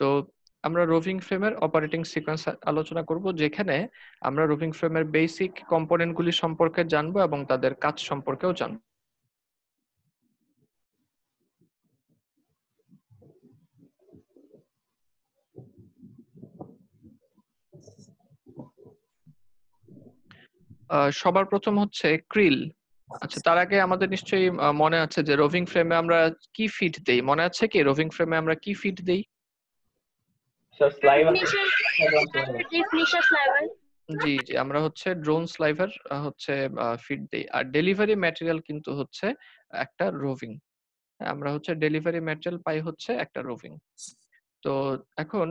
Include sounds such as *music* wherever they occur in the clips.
তো আমরা রোভিং ফ্রেমের অপারেটিং সিকোয়েন্স আলোচনা করব যেখানে আমরা রোভিং ফ্রেমের বেসিক কম্পোনেন্টগুলি সম্পর্কে জানবো এবং তাদের কাজ সম্পর্কেও জানবো সবার প্রথম হচ্ছে ক্রিল আচ্ছা তার আগে আমাদের নিশ্চয়ই মনে আছে যে রোভিং ফ্রেমে আমরা কি ফিট দেই মনে আছে কি রোভিং ফ্রেমে আমরা কি ফিট দেই জি জি আমরা হচ্ছে ড্রোন স্লাইভার হচ্ছে ফিড দেই আর ডেলিভারি ম্যাটেরিয়াল কিন্তু হচ্ছে একটা রোভিং আমরা হচ্ছে ডেলিভারি ম্যাটেরিয়াল পাই হচ্ছে একটা রোভিং তো এখন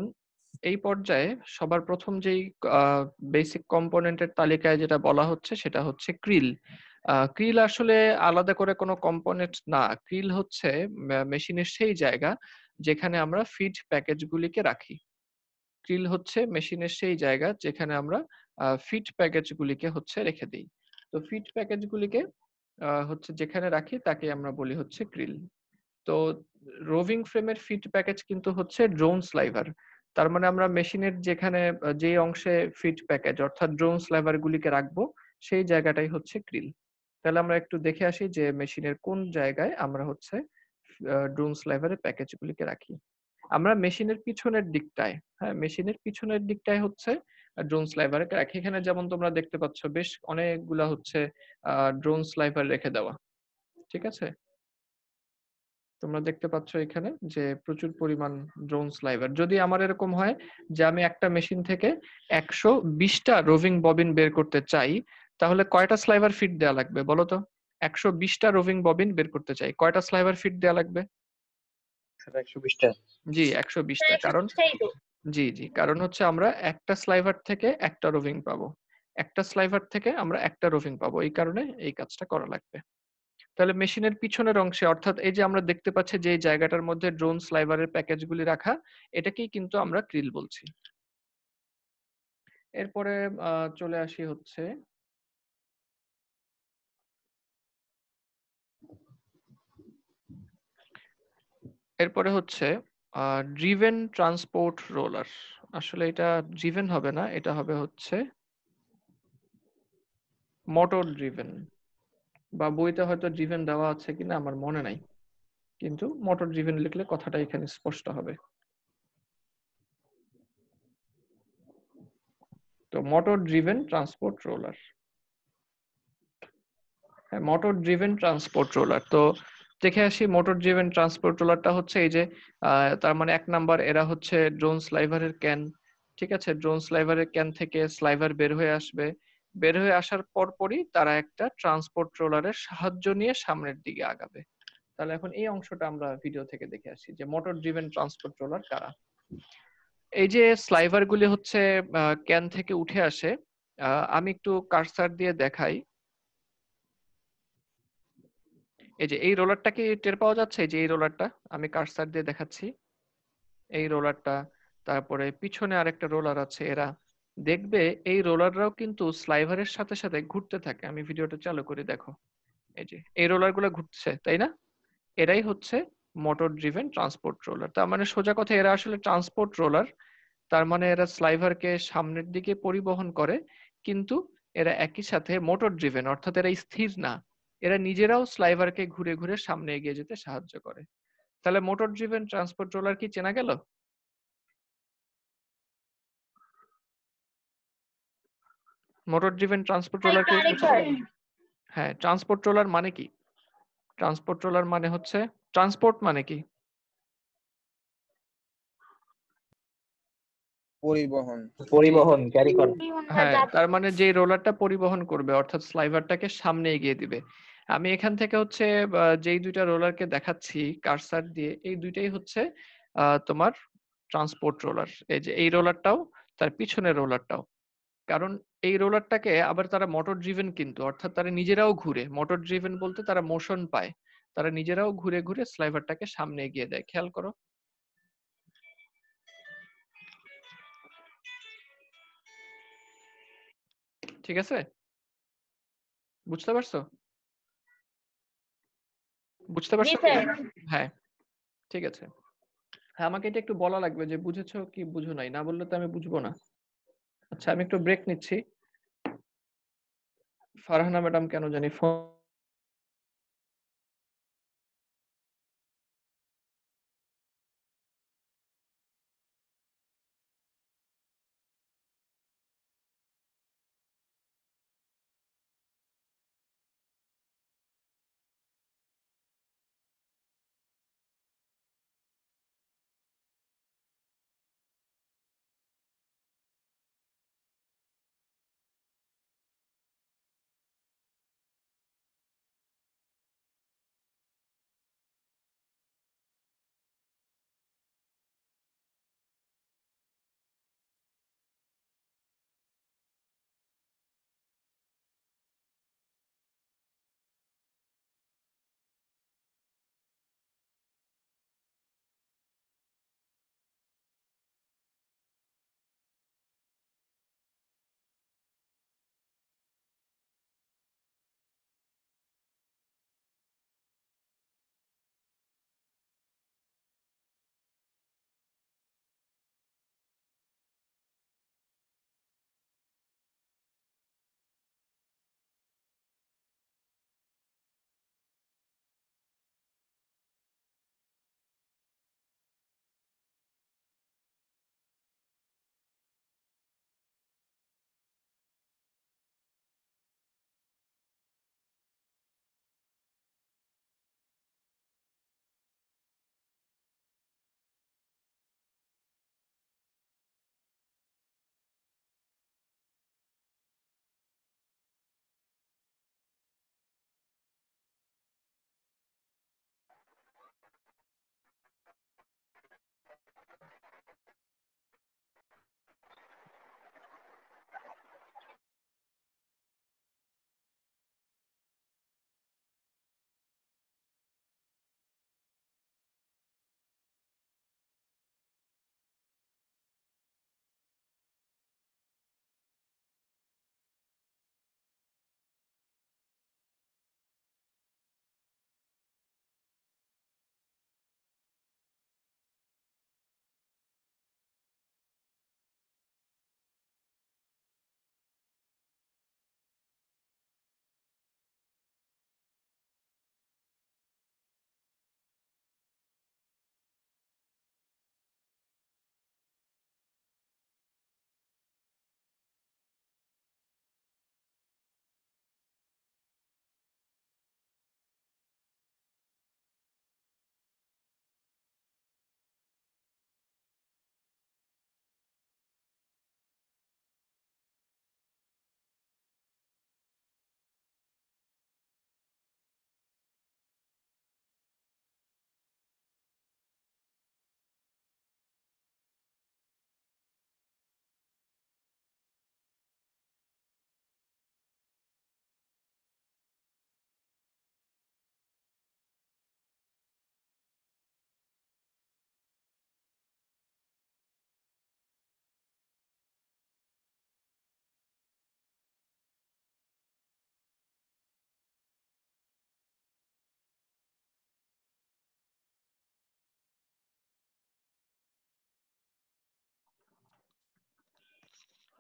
এই পর্যায়ে সবার প্রথম যেই বেসিক কম্পোনেন্টের তালিকায় যেটা বলা হচ্ছে সেটা হচ্ছে ক্রিল ক্রিল আসলে আলাদা করে কোনো কম্পোনেন্ট না ক্রিল হচ্ছে মেশিনের সেই জায়গা যেখানে আমরা ফিড প্যাকেজগুলিকে রাখি ক্রিল হচ্ছে মেশিনের সেই জায়গা যেখানে আমরা ফিট প্যাকেজ গুলিকে হচ্ছে রেখে দিই তো ফিট প্যাকেজগুলিকে হচ্ছে যেখানে রাখি তাকে আমরা বলি হচ্ছে ক্রিল তো রোভিং ফ্রেমের ফিট প্যাকেজ কিন্তু হচ্ছে ড্রোন স্লাইভার তার মানে আমরা মেশিনের যেখানে যে অংশে ফিট প্যাকেজ অর্থাৎ ড্রোন স্লাইভার গুলিকে রাখবো সেই জায়গাটাই হচ্ছে ক্রিল তাহলে আমরা একটু দেখে আসি যে মেশিনের কোন জায়গায় আমরা হচ্ছে ড্রোন স্লাইভারের প্যাকেজ গুলিকে রাখি আমরা মেশিনের পিছনের দিকটায় হ্যাঁ মেশিনের পিছনের দিকটায় হচ্ছে ড্রোন স্লাইভার রাখি এখানে যেমন তোমরা দেখতে পাচ্ছ বেশ অনেকগুলা হচ্ছে ড্রোন স্লাইভার রেখে দেওয়া ঠিক আছে তোমরা দেখতে পাচ্ছ এখানে যে প্রচুর পরিমাণ ড্রোন স্লাইভার যদি আমার এরকম হয় যে আমি একটা মেশিন থেকে একশো বিশটা রোভিং ববিন বের করতে চাই তাহলে কয়টা স্লাইভার ফিট দেওয়া লাগবে বলো তো একশো বিশটা রোভিং ববিন বের করতে চাই কয়টা স্লাইভার ফিট দেওয়া লাগবে জি একশো বিশটা হ্যাঁ, কারণ জি জি কারণ হচ্ছে আমরা একটা স্লাইভার থেকে একটা রোভিং পাবো একটা স্লাইভার থেকে আমরা একটা রোভিং পাবো এই কারণে এই কাজটা করা লাগবে তাহলে মেশিনের পিছনের অংশে অর্থাৎ এই যে আমরা দেখতে পাচ্ছি যে জায়গাটার মধ্যে ড্রোন স্লাইভারের প্যাকেজগুলি রাখা এটাকেই কিন্তু আমরা ক্রিল বলছি এরপরে চলে আসি হচ্ছে এরপরে হচ্ছে ড্রিভেন ট্রান্সপোর্ট রোলার আসলে এটা ড্রিভেন হবে না এটা হবে হচ্ছে মোটর ড্রিভেন বা বইতে হয়তো ড্রিভেন দেওয়া আছে কিনা আমার মনে নাই কিন্তু মোটর ড্রিভেন লিখলে কথাটা এখানে স্পষ্ট হবে তো মোটর ড্রিভেন ট্রান্সপোর্ট রোলার হ্যাঁ মোটর ড্রিভেন ট্রান্সপোর্ট রোলার তো দেখে আসি মোটর ড্রিভেন ট্রান্সপোর্ট ট্রলারটা হচ্ছে এই যে তার মানে এক নাম্বার এরা হচ্ছে ড্রোন স্লাইভারের ক্যান ঠিক আছে ড্রোন স্লাইভারের ক্যান থেকে স্লাইভার বের হয়ে আসবে বের হয়ে আসার পরপরই তারা একটা ট্রান্সপোর্ট ট্রোলারের সাহায্য নিয়ে সামনের দিকে আগাবে তাহলে এখন এই অংশটা আমরা ভিডিও থেকে দেখে আসি যে মোটর ড্রিভেন ট্রান্সপোর্ট ট্রোলার কারা এই যে স্লাইভার গুলি হচ্ছে ক্যান থেকে উঠে আসে আমি একটু কারসার দিয়ে দেখাই এই যে এই রোলারটা কি টের পাওয়া যাচ্ছে যে এই রোলারটা আমি কার্সার দিয়ে দেখাচ্ছি এই রোলারটা তারপরে পিছনে আরেকটা রোলার আছে এরা দেখবে এই রোলাররাও কিন্তু স্লাইভারের সাথে সাথে ঘুরতে থাকে আমি ভিডিওটা চালু করে দেখো এই যে এই রোলারগুলো ঘুরছে তাই না এরাই হচ্ছে মোটর ড্রিভেন ট্রান্সপোর্ট রোলার তার মানে সোজা কথা এরা আসলে ট্রান্সপোর্ট রোলার তার মানে এরা স্লাইভারকে সামনের দিকে পরিবহন করে কিন্তু এরা একই সাথে মোটর ড্রিভেন অর্থাৎ এরা স্থির না এরা নিজেরাও স্লাইভারকে ঘুরে ঘুরে সামনে এগিয়ে যেতে সাহায্য করে তাহলে মোটর ড্রিভেন ট্রান্সপোর্ট রোলার কি চেনা গেল মোটর ড্রিভেন ট্রান্সপোর্ট হ্যাঁ, রোলার হ্যাঁ ট্রান্সপোর্ট রোলার মানে কি ট্রান্সপোর্ট রোলার মানে হচ্ছে ট্রান্সপোর্ট মানে কি পরিবহন পরিবহন ক্যারি হ্যাঁ তার মানে যে রোলারটা পরিবহন করবে অর্থাৎ স্লাইভারটাকে সামনে এগিয়ে দিবে আমি এখান থেকে হচ্ছে যেই দুইটা রোলারকে দেখাচ্ছি কারসার দিয়ে এই দুইটাই হচ্ছে তোমার ট্রান্সপোর্ট রোলার এই যে এই রোলারটাও তার পিছনের রোলারটাও কারণ এই রোলারটাকে আবার তারা মোটর ড্রিভেন কিন্তু অর্থাৎ তারা নিজেরাও ঘুরে মোটর ড্রিভেন বলতে তারা মোশন পায় তারা নিজেরাও ঘুরে ঘুরে স্লাইভারটাকে সামনে এগিয়ে দেয় খেয়াল করো ঠিক আছে বুঝতে পারছো বুঝতে পারছো হ্যাঁ ঠিক আছে হ্যাঁ আমাকে এটা একটু বলা লাগবে যে বুঝেছো কি বুঝো নাই না বললে তো আমি বুঝবো না আচ্ছা আমি একটু ব্রেক নিচ্ছি ফারহানা ম্যাডাম কেন জানি ফোন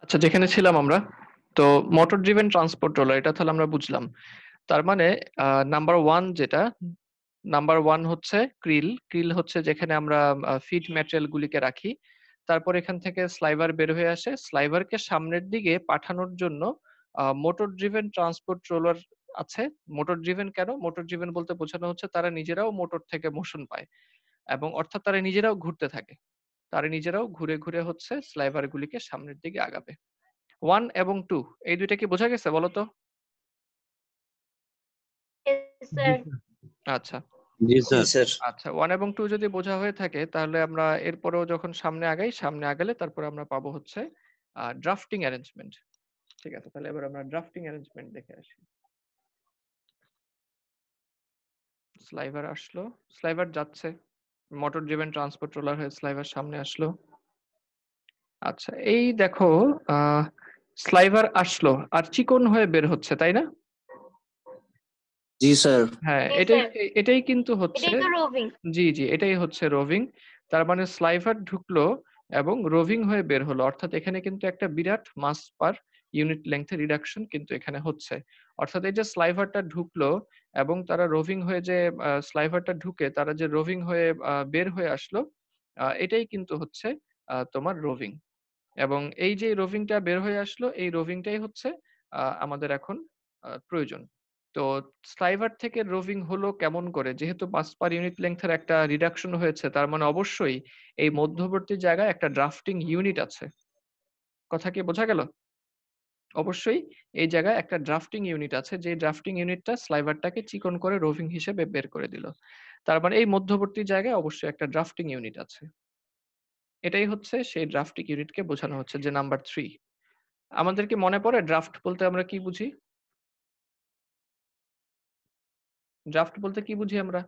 আচ্ছা যেখানে ছিলাম আমরা তো মোটর ড্রিভেন ট্রান্সপোর্ট রোলার এটা তাহলে আমরা বুঝলাম তার মানে নাম্বার ওয়ান যেটা নাম্বার ওয়ান হচ্ছে ক্রিল ক্রিল হচ্ছে যেখানে আমরা ফিড ম্যাটেরিয়াল গুলিকে রাখি তারপর এখান থেকে স্লাইভার বের হয়ে আসে স্লাইভারকে সামনের দিকে পাঠানোর জন্য মোটর ড্রিভেন ট্রান্সপোর্ট রোলার আছে মোটর ড্রিভেন কেন মোটর ড্রিভেন বলতে বোঝানো হচ্ছে তারা নিজেরাও মোটর থেকে মোশন পায় এবং অর্থাৎ তারা নিজেরাও ঘুরতে থাকে তারা নিজেরাও ঘুরে ঘুরে হচ্ছে স্লাইভার গুলিকে সামনের দিকে আগাবে ওয়ান এবং টু এই দুইটা কি বোঝা গেছে বলো তো আচ্ছা আচ্ছা ওয়ান এবং টু যদি বোঝা হয়ে থাকে তাহলে আমরা এরপরেও যখন সামনে আগাই সামনে আগালে তারপরে আমরা পাবো হচ্ছে ড্রাফটিং অ্যারেঞ্জমেন্ট ঠিক আছে তাহলে এবার আমরা ড্রাফটিং অ্যারেঞ্জমেন্ট দেখে আসি স্লাইভার আসলো স্লাইভার যাচ্ছে মোটর ড্রিভেন ট্রান্সপোর্ট রোলার হয়ে স্লাইভার সামনে আসলো আচ্ছা এই দেখো স্লাইভার আসলো আর চিকন হয়ে বের হচ্ছে তাই না জি স্যার হ্যাঁ এটাই এটাই কিন্তু হচ্ছে জি জি এটাই হচ্ছে রোভিং তার মানে স্লাইভার ঢুকলো এবং রোভিং হয়ে বের হলো অর্থাৎ এখানে কিন্তু একটা বিরাট মাস পার ইউনিট লেন্থে রিডাকশন কিন্তু এখানে হচ্ছে অর্থাৎ এই যে স্লাইভারটা ঢুকলো এবং তারা রোভিং হয়ে যে স্লাইভারটা ঢুকে তারা যে রোভিং হয়ে বের হয়ে আসলো এটাই কিন্তু হচ্ছে তোমার রোভিং এবং এই যে রোভিংটা বের হয়ে আসলো এই রোভিংটাই হচ্ছে আমাদের এখন প্রয়োজন তো স্লাইভার থেকে রোভিং হলো কেমন করে যেহেতু পাঁচ পার ইউনিট লেংথের একটা রিডাকশন হয়েছে তার মানে অবশ্যই এই মধ্যবর্তী জায়গায় একটা ড্রাফটিং ইউনিট আছে কথা কি বোঝা গেল অবশ্যই এই জায়গায় একটা ড্রাফটিং ইউনিট আছে যে ড্রাফটিং ইউনিটটা স্লাইভারটাকে চিকন করে রোভিং হিসেবে বের করে দিল তার মানে এই মধ্যবর্তী জায়গায় অবশ্যই একটা ড্রাফটিং ইউনিট আছে এটাই হচ্ছে সেই ড্রাফটিং ইউনিটকে বোঝানো হচ্ছে যে নাম্বার থ্রি আমাদের কি মনে পড়ে ড্রাফট বলতে আমরা কি বুঝি ড্রাফট বলতে কি বুঝি আমরা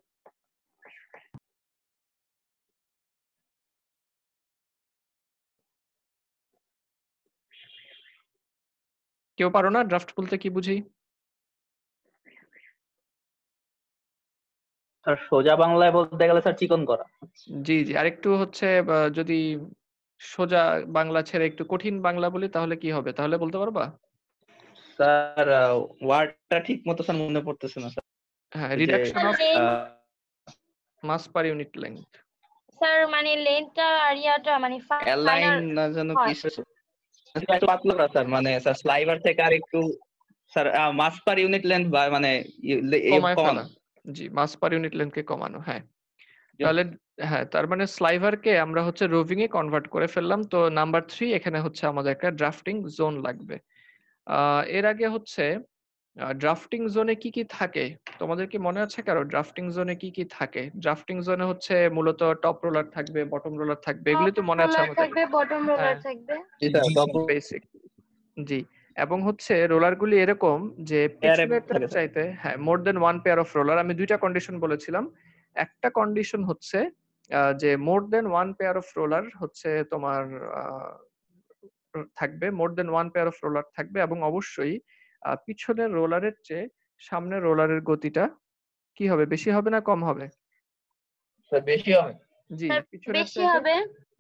কেউ পারো না ড্রাফট বলতে কি বুঝি সোজা বাংলায় বলতে গেলে স্যার চিকন করা জি জি একটু হচ্ছে যদি সোজা বাংলা ছেড়ে একটু কঠিন বাংলা বলি তাহলে কি হবে তাহলে বলতে পারবা স্যার ওয়ার্ডটা ঠিক মতো স্যার মনে পড়তেছে না স্যার হ্যাঁ reduction of mass per unit length sir মানে লেন্থটা মানে ফাইনাল না জানো কি পাতলা স্যার মানে স্যার স্লাইভার থেকে আর একটু sir mass per unit length বা মানে জি মাস পার ইউনিট লেন্থ কে কমানো হ্যাঁ তাহলে হ্যাঁ তার মানে স্লাইভারকে আমরা হচ্ছে রোভিং এ কনভার্ট করে ফেললাম তো নাম্বার থ্রি এখানে হচ্ছে আমাদের একটা ড্রাফটিং জোন লাগবে এর আগে হচ্ছে ড্রাফটিং জোনে কি কি থাকে তোমাদের কি মনে আছে কারো ড্রাফটিং জোনে কি কি থাকে ড্রাফটিং জোনে হচ্ছে মূলত টপ রোলার থাকবে বটম রোলার থাকবে এগুলি তো মনে আছে আমাদের থাকবে বটম রোলার হ্যাঁ। থাকবে বেসিক জি এবং হচ্ছে রোলার গুলি এরকম যে চাইতে হ্যাঁ more than one pair of roller আমি দুইটা কন্ডিশন বলেছিলাম একটা কন্ডিশন হচ্ছে যে more than one pair of roller হচ্ছে তোমার থাকবে more than one pair of roller থাকবে এবং অবশ্যই পিছনের রোলারের চেয়ে সামনের রোলারের গতিটা কি হবে বেশি হবে না কম হবে বেশি হবে জি পিছনের হবে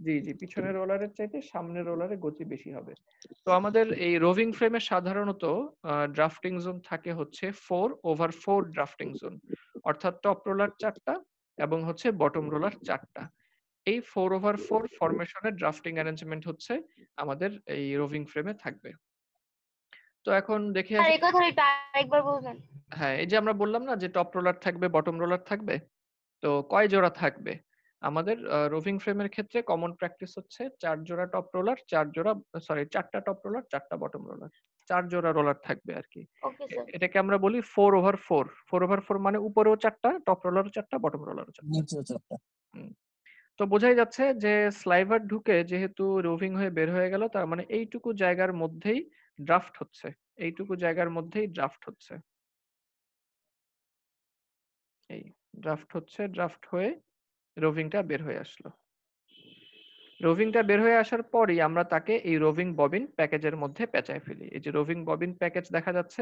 জি জি পিছনের রোলারের চাইতে সামনের রোলারে গতি বেশি হবে তো আমাদের এই রোভিং ফ্রেমে সাধারণত ড্রাফটিং জোন থাকে হচ্ছে four over four drafting zone অর্থাৎ টপ রোলার চারটা এবং হচ্ছে বটম রোলার চারটা এই ফোর ওভার ফোর ফরমেশনের ড্রাফটিং অ্যারেঞ্জমেন্ট হচ্ছে আমাদের এই রোভিং ফ্রেমে থাকবে তো এখন দেখে আসি বলবেন হ্যাঁ এই যে আমরা বললাম না যে টপ রোলার থাকবে বটম রোলার থাকবে তো কয় জোড়া থাকবে আমাদের রোভিং ফ্রেমের ক্ষেত্রে কমন প্র্যাকটিস হচ্ছে চার জোড়া টপ রোলার চার জোড়া সরি চারটা টপ রোলার চারটা বটম রোলার চার জোড়া রোলার থাকবে আর কি এটাকে আমরা বলি four over four four over four মানে উপরেও চারটা টপ রোলারও চারটা বটম রোলারও চারটা তো বোঝাই যাচ্ছে যে স্লাইভার ঢুকে যেহেতু রোভিং হয়ে বের হয়ে গেল তার মানে এইটুকু জায়গার মধ্যেই ড্রাফট হচ্ছে এইটুকু জায়গার মধ্যেই ড্রাফট হচ্ছে এই ড্রাফট হচ্ছে ড্রাফট হয়ে রোভিংটা বের হয়ে আসলো রোভিংটা বের হয়ে আসার পরই আমরা তাকে এই রোভিং ববিন প্যাকেজের মধ্যে পেঁচায় ফেলি এই যে রোভিং ববিন প্যাকেজ দেখা যাচ্ছে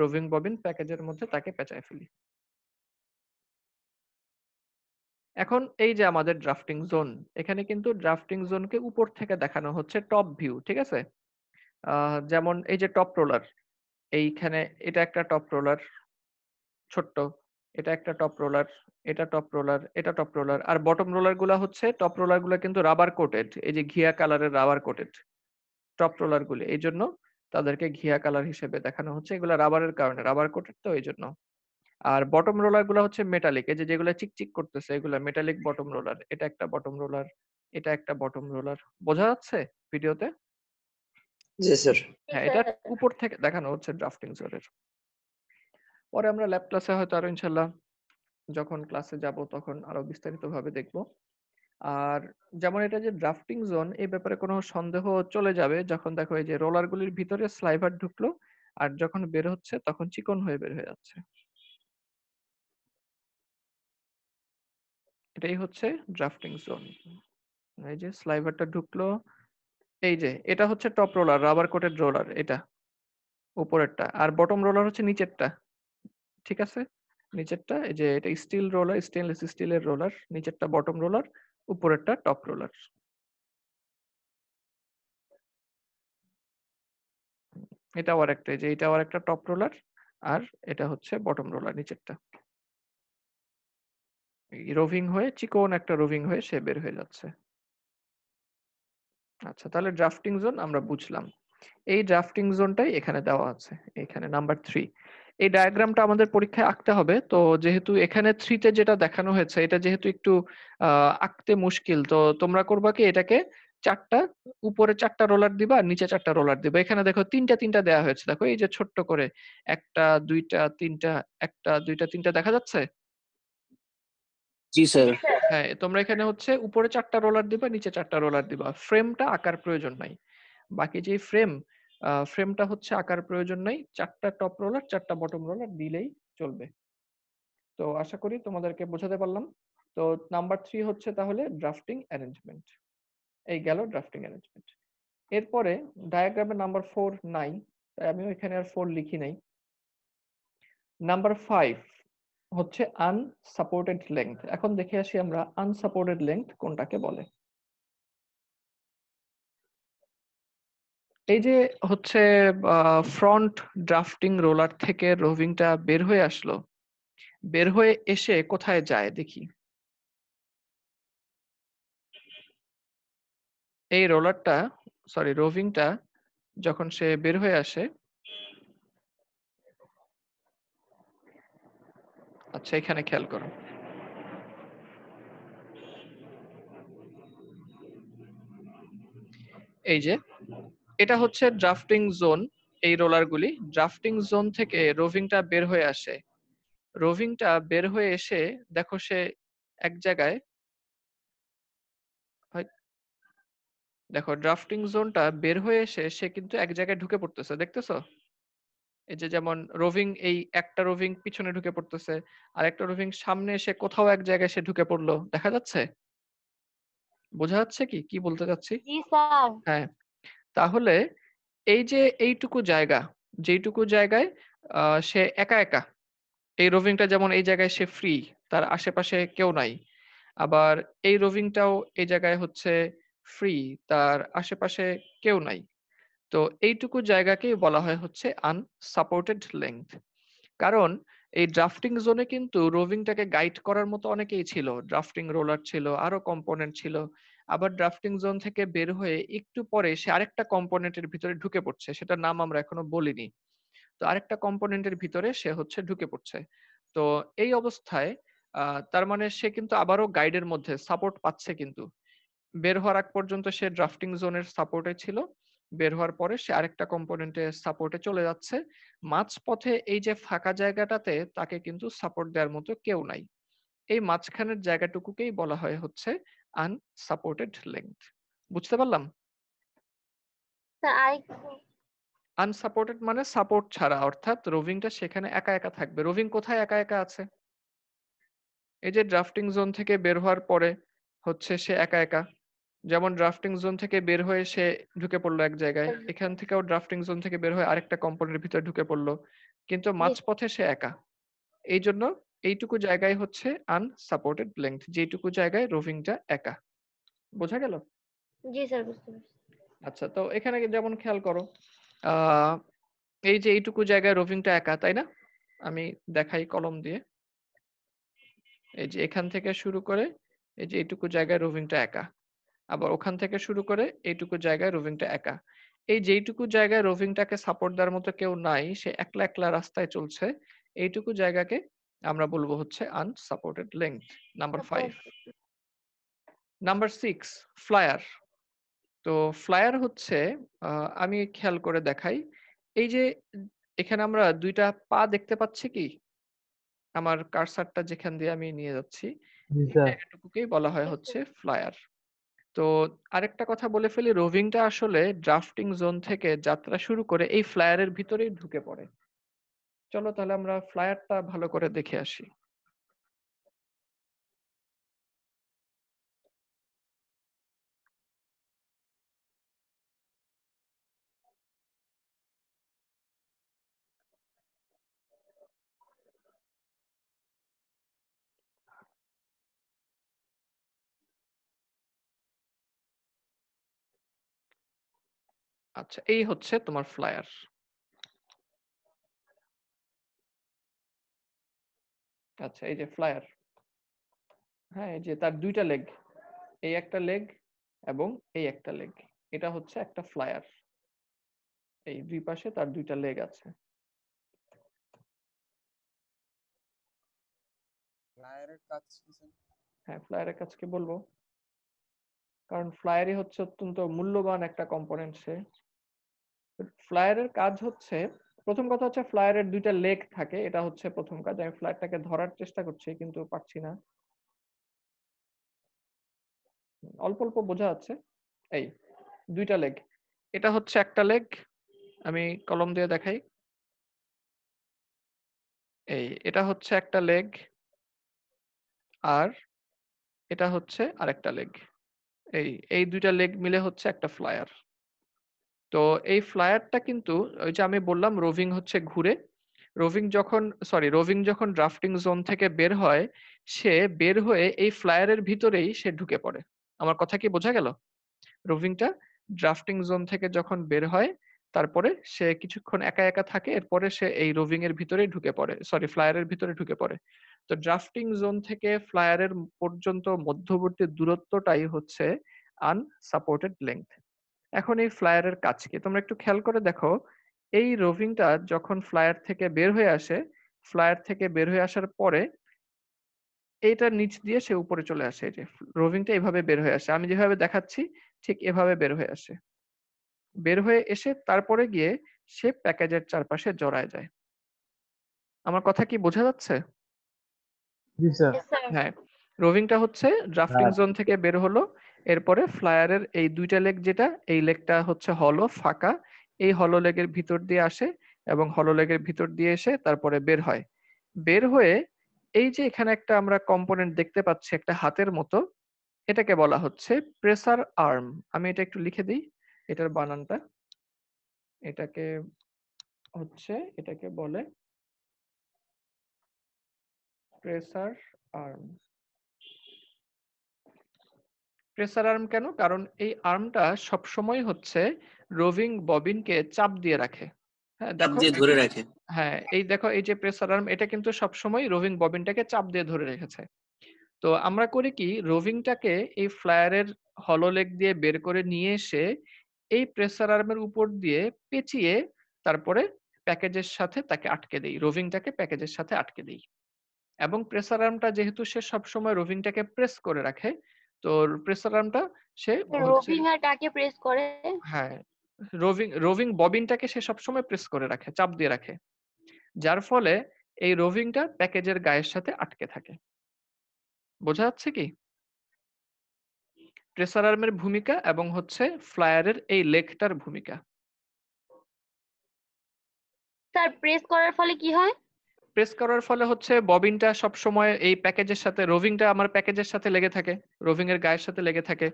রোভিং ববিন প্যাকেজের মধ্যে তাকে পেঁচায় ফেলি এখন এই যে আমাদের ড্রাফটিং জোন এখানে কিন্তু ড্রাফটিং জোনকে উপর থেকে দেখানো হচ্ছে টপ ভিউ ঠিক আছে যেমন এই যে টপ রোলার এইখানে এটা একটা টপ রোলার ছোট্ট এটা একটা টপ রোলার এটা টপ রোলার এটা টপ রোলার আর বটম রোলার গুলা হচ্ছে টপ রোলার গুলা কিন্তু রাবার কোটেড এই যে ঘিয়া কালারের রাবার কোটেড টপ রোলার গুলি এই জন্য তাদেরকে ঘিয়া কালার হিসেবে দেখানো হচ্ছে এগুলো রাবারের কারণে রাবার কোটেড তো এই জন্য আর বটম রোলার গুলো হচ্ছে মেটালিক এই যে যেগুলো চিকচিক করতেছে এগুলো মেটালিক বটম রোলার এটা একটা বটম রোলার এটা একটা বটম রোলার বোঝা যাচ্ছে ভিডিওতে জি স্যার হ্যাঁ এটা উপর থেকে দেখানো হচ্ছে ড্রাফটিং জোরের পরে আমরা ল্যাব ক্লাসে হয়তো আরো ইনশাল্লাহ যখন ক্লাসে যাব তখন আরো বিস্তারিতভাবে দেখব আর যেমন এটা যে ড্রাফটিং জোন এই ব্যাপারে কোনো সন্দেহ চলে যাবে যখন দেখো এই যে রোলারগুলির ভিতরে স্লাইভার ঢুকলো আর যখন বের হচ্ছে তখন চিকন হয়ে বের হয়ে যাচ্ছে এটাই হচ্ছে ড্রাফটিং জোন এই যে স্লাইভারটা ঢুকলো এই যে এটা হচ্ছে টপ রোলার রাবার কোটের রোলার এটা উপরেরটা আর বটম রোলার হচ্ছে নিচেরটা ঠিক আছে নিচেরটা এই যে এটা স্টিল রোলার স্টেনলেস স্টিলের রোলার নিচেরটা বটম রোলার উপরেরটা টপ রোলার এটা আর একটা এই যে এটা আর একটা টপ রোলার আর এটা হচ্ছে বটম রোলার নিচেরটা রোভিং হয়ে চিকন একটা রোভিং হয়ে সে বের হয়ে যাচ্ছে আচ্ছা তাহলে ড্রাফটিং জোন আমরা বুঝলাম এই ড্রাফটিং জোনটাই এখানে দেওয়া আছে এখানে নাম্বার থ্রি এই ডায়াগ্রামটা আমাদের পরীক্ষায় আঁকতে হবে তো যেহেতু এখানে থ্রিতে যেটা দেখানো হয়েছে এটা যেহেতু একটু আঁকতে মুশকিল তো তোমরা করবা কি এটাকে চারটা উপরে চারটা রোলার দিবা আর নিচে চারটা রোলার দিবা এখানে দেখো তিনটা তিনটা দেয়া হয়েছে দেখো এই যে ছোট্ট করে একটা দুইটা তিনটা একটা দুইটা তিনটা দেখা যাচ্ছে জি স্যার হ্যাঁ তোমরা এখানে হচ্ছে উপরে চারটা রোলার দিবা নিচে চারটা রোলার দিবা ফ্রেমটা আঁকার প্রয়োজন নাই বাকি যে ফ্রেম ফ্রেমটা হচ্ছে আঁকার প্রয়োজন নাই চারটা টপ রোলার চারটা বটম রোলার দিলেই চলবে তো আশা করি তোমাদেরকে বোঝাতে পারলাম তো নাম্বার থ্রি হচ্ছে তাহলে ড্রাফটিং অ্যারেঞ্জমেন্ট এই গেল ড্রাফটিং অ্যারেঞ্জমেন্ট এরপরে ডায়াগ্রামে নাম্বার ফোর নাই তাই আমি এখানে আর ফোর লিখি নাই নাম্বার ফাইভ হচ্ছে আনসাপোর্টেড লেংথ এখন দেখে আসি আমরা আনসাপোর্টেড লেংথ কোনটাকে বলে এই যে হচ্ছে ফ্রন্ট ড্রাফটিং রোলার থেকে রোভিংটা বের হয়ে আসলো বের হয়ে এসে কোথায় যায় দেখি এই রোলারটা সরি রোভিংটা যখন সে বের হয়ে আসে আচ্ছা এখানে খেয়াল করো এই যে এটা হচ্ছে ড্রাফটিং জোন এই গুলি ড্রাফটিং জোন থেকে রোভিংটা বের হয়ে আসে রোভিংটা বের হয়ে এসে দেখো সে এক জায়গায় দেখো ড্রাফটিং জোনটা বের হয়ে এসে সে কিন্তু এক জায়গায় ঢুকে পড়তেছে দেখতেছো এই যে যেমন রোভিং এই একটা রোভিং পিছনে ঢুকে পড়তেছে আর একটা রোভিং সামনে এসে কোথাও এক জায়গায় সে ঢুকে পড়লো দেখা যাচ্ছে বোঝা যাচ্ছে কি কি বলতে চাচ্ছি হ্যাঁ তাহলে এই যে এইটুকু জায়গা যেইটুকু জায়গায় সে একা একা এই রোভিংটা যেমন এই জায়গায় সে ফ্রি তার আশেপাশে কেউ নাই আবার এই রোভিংটাও এই জায়গায় হচ্ছে ফ্রি তার আশেপাশে কেউ নাই তো এইটুকু জায়গাকেই বলা হয় হচ্ছে আনসাপোর্টেড লেংথ কারণ এই ড্রাফটিং জোনে কিন্তু রোভিংটাকে গাইড করার মতো অনেকেই ছিল ড্রাফটিং রোলার ছিল আরো কম্পোনেন্ট ছিল আবার ড্রাফটিং জোন থেকে বের হয়ে একটু পরে সে আরেকটা কম্পোনেন্টের ভিতরে ঢুকে পড়ছে সেটার নাম আমরা এখনো বলিনি তো আরেকটা কম্পোনেন্টের ভিতরে সে হচ্ছে ঢুকে পড়ছে তো এই অবস্থায় তার মানে সে কিন্তু আবারও গাইডের মধ্যে সাপোর্ট পাচ্ছে কিন্তু বের হওয়ার আগ পর্যন্ত সে ড্রাফটিং জোনের সাপোর্টে ছিল বের হওয়ার পরে সে আরেকটা কম্পোনেন্টে সাপোর্টে চলে যাচ্ছে মাঝপথে এই যে ফাঁকা জায়গাটাতে তাকে কিন্তু সাপোর্ট দেওয়ার মতো কেউ নাই এই মাঝখানের জায়গাটুকুকেই বলা হয় হচ্ছে আনসাপোর্টেড লেংথ বুঝতে পারলাম আনসাপোর্টেড মানে সাপোর্ট ছাড়া অর্থাৎ রোভিংটা সেখানে একা একা থাকবে রোভিং কোথায় একা একা আছে এই যে ড্রাফটিং জোন থেকে বের হওয়ার পরে হচ্ছে সে একা একা যেমন ড্রাফটিং জোন থেকে বের হয়ে সে ঢুকে পড়লো এক জায়গায় এখান থেকেও ড্রাফটিং জোন থেকে বের হয়ে আরেকটা কোম্পানির ভিতরে ঢুকে পড়লো কিন্তু মাঝপথে সে একা এই জন্য এইটুকু জায়গায় হচ্ছে আনসাপোর্টেড লেন্থ যেটুকু জায়গায় রোভিংটা একা বোঝা গেল জি স্যার বুঝতে পারছি আচ্ছা তো এখানে যেমন খেয়াল করো এই যে এইটুকু জায়গায় রোভিংটা একা তাই না আমি দেখাই কলম দিয়ে এই যে এখান থেকে শুরু করে এই যে এইটুকু জায়গায় রোভিংটা একা আবার ওখান থেকে শুরু করে এইটুকু জায়গায় রোভিংটা একা এই যেইটুকু জায়গায় রোভিংটাকে সাপোর্ট দেওয়ার মতো কেউ নাই সে একলা একলা রাস্তায় চলছে এইটুকু জায়গাকে আমরা বলবো হচ্ছে unsupported length number five number six flyer তো ফ্লায়ার হচ্ছে আমি খেয়াল করে দেখাই এই যে এখানে আমরা দুইটা পা দেখতে পাচ্ছি কি আমার কারসারটা যেখান দিয়ে আমি নিয়ে যাচ্ছি এটুকুকেই বলা হয় হচ্ছে ফ্লায়ার তো আরেকটা কথা বলে ফেলি রোভিংটা আসলে ড্রাফটিং জোন থেকে যাত্রা শুরু করে এই ফ্লায়ারের ভিতরেই ঢুকে পড়ে চলো তাহলে আমরা ফ্লায়ারটা ভালো করে দেখে আসি আচ্ছা এই হচ্ছে তোমার ফ্লায়ার আচ্ছা এই যে ফ্লায়ার হ্যাঁ এই যে তার দুইটা লেগ এই একটা লেগ এবং এই একটা লেগ এটা হচ্ছে একটা ফ্লায়ার এই দুই পাশে তার দুইটা লেগ আছে ফ্লায়ারের কাজ হ্যাঁ ফ্লায়ারের কাজকে বলবো কারণ ফ্লায়ারই হচ্ছে অত্যন্ত মূল্যবান একটা কম্পোনেন্ট সে ফ্লায়ারের কাজ হচ্ছে প্রথম কথা হচ্ছে ফ্লায়ারের দুইটা লেগ থাকে এটা হচ্ছে প্রথম কাজ আমি ফ্লায়ারটাকে ধরার চেষ্টা করছি কিন্তু পাচ্ছি না অল্প অল্প বোঝা যাচ্ছে এই দুইটা লেগ এটা হচ্ছে একটা লেগ আমি কলম দিয়ে দেখাই এই এটা হচ্ছে একটা লেগ আর এটা হচ্ছে আরেকটা লেগ এই এই দুইটা লেগ মিলে হচ্ছে একটা ফ্লায়ার তো এই ফ্লায়ারটা কিন্তু ওই যে আমি বললাম রোভিং হচ্ছে ঘুরে রোভিং যখন সরি রোভিং যখন ড্রাফটিং জোন থেকে বের হয় সে বের হয়ে এই ফ্লায়ারের ভিতরেই সে ঢুকে পড়ে আমার কথা কি বোঝা গেল রোভিংটা ড্রাফটিং জোন থেকে যখন বের হয় তারপরে সে কিছুক্ষণ একা একা থাকে এরপরে সে এই রোভিং এর ভিতরে ঢুকে পড়ে সরি ফ্লায়ারের ভিতরে ঢুকে পড়ে তো ড্রাফটিং জোন থেকে ফ্লায়ারের পর্যন্ত মধ্যবর্তী দূরত্বটাই হচ্ছে আনসাপোর্টেড লেংথ এখন এই ফ্লায়ারের কাজ কি তোমরা একটু খেয়াল করে দেখো এই রোভিংটা যখন ফ্লায়ার থেকে বের হয়ে আসে ফ্লায়ার থেকে বের হয়ে আসার পরে এইটা নিচ দিয়ে সে উপরে চলে আসে এই যে রোভিংটা এভাবে বের হয়ে আসে আমি যেভাবে দেখাচ্ছি ঠিক এভাবে বের হয়ে আসে বের হয়ে এসে তারপরে গিয়ে সে প্যাকেজের চারপাশে জড়ায় যায় আমার কথা কি বোঝা যাচ্ছে হ্যাঁ রোভিংটা হচ্ছে ড্রাফটিং হ্যাঁ। জোন থেকে বের হলো এরপরে ফ্লায়ারের এই দুইটা লেক যেটা এই লেকটা হচ্ছে হলো ফাঁকা এই হলো লেকের ভিতর দিয়ে আসে এবং হলো লেকের ভিতর দিয়ে এসে তারপরে বের হয় বের হয়ে এই যে এখানে একটা আমরা কম্পোনেন্ট দেখতে পাচ্ছি একটা হাতের মতো এটাকে বলা হচ্ছে প্রেসার আর্ম আমি এটা একটু লিখে দিই এটার বানানটা এটাকে হচ্ছে এটাকে বলে প্রেসার আর্ম প্রেসার আর্ম কেন কারণ এই আর্মটা সব সময় হচ্ছে রোভিং ববিনকে চাপ দিয়ে রাখে হ্যাঁ দেখো ধরে হ্যাঁ এই দেখো এই যে প্রেসার আর্ম এটা কিন্তু সব সময় রোভিং ববিনটাকে চাপ দিয়ে ধরে রেখেছে তো আমরা করি কি রোভিংটাকে এই ফ্লায়ারের হলোলেগ দিয়ে বের করে নিয়ে এসে এই প্রেসার আর্মের উপর দিয়ে পেঁচিয়ে তারপরে প্যাকেজের সাথে তাকে আটকে দেই রোভিংটাকে প্যাকেজের সাথে আটকে দেই এবং প্রেসার আর্মটা যেহেতু সে সবসময় রোভিংটাকে প্রেস করে রাখে তোর প্রেস আর্মটা সে রোভিং আর টাকে প্রেস করে হ্যাঁ রোভিং রোভিং ববিনটাকে সে সবসময় প্রেস করে রাখে চাপ দিয়ে রাখে যার ফলে এই রোভিংটা প্যাকেজের গায়ের সাথে আটকে থাকে বোঝা যাচ্ছে কি প্রেসার আর্মের ভূমিকা এবং হচ্ছে ফ্লায়ারের এই লেখটার ভূমিকা স্যার প্রেস করার ফলে কি হয় প্রেস করার ফলে হচ্ছে ববিনটা সব সময় এই প্যাকেজের সাথে রোভিংটা আমার প্যাকেজের সাথে লেগে থাকে রোভিং এর গায়ের সাথে লেগে থাকে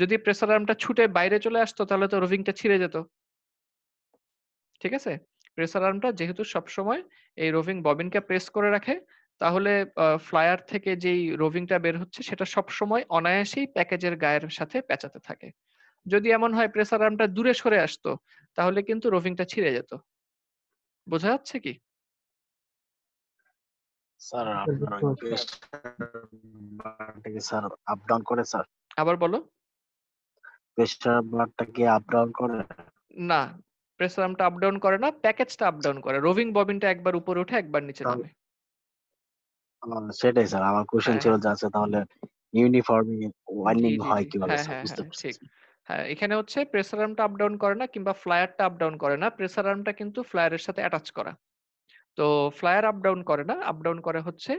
যদি প্রেসার আর্মটা ছুটে বাইরে চলে আসতো তাহলে তো রোভিংটা ছিঁড়ে যেত ঠিক আছে প্রেসার আর্মটা যেহেতু সব সময় এই রোভিং ববিনকে প্রেস করে রাখে তাহলে ফ্লায়ার থেকে যেই রোভিংটা বের হচ্ছে সেটা সব সময় অনায়াসেই প্যাকেজের গায়ের সাথে পেঁচাতে থাকে যদি এমন হয় প্রেসার আর্মটা দূরে সরে আসতো তাহলে কিন্তু রোভিংটা ছিঁড়ে যেত বোঝা যাচ্ছে কি স্যার আপনার স্যার আপ ডাউন করে স্যার আবার বলো প্রেসার বারটা কি আপ ডাউন করে না আপ ডাউন করে না প্যাকেজটা আপ ডাউন করে রোভিং ববিনটা একবার উপরে ওঠে একবার নিচে নামে সেটাই স্যার আমার কোশ্চেন হ্যাঁ, ছিল হ্যাঁ। আচ্ছা তাহলে ইউনিফর্মিং ওয়ার্নিং হয় হ্যাঁ, হ্যাঁ এখানে হচ্ছে প্রেসার আপ ডাউন করে না কিংবা ফ্লায়ারটা আপ ডাউন করে না প্রেসার আর্মটা কিন্তু ফ্লায়ারের সাথে অ্যাটাচ করা তো ফ্লায়ার আপ ডাউন করে না আপ ডাউন করে হচ্ছে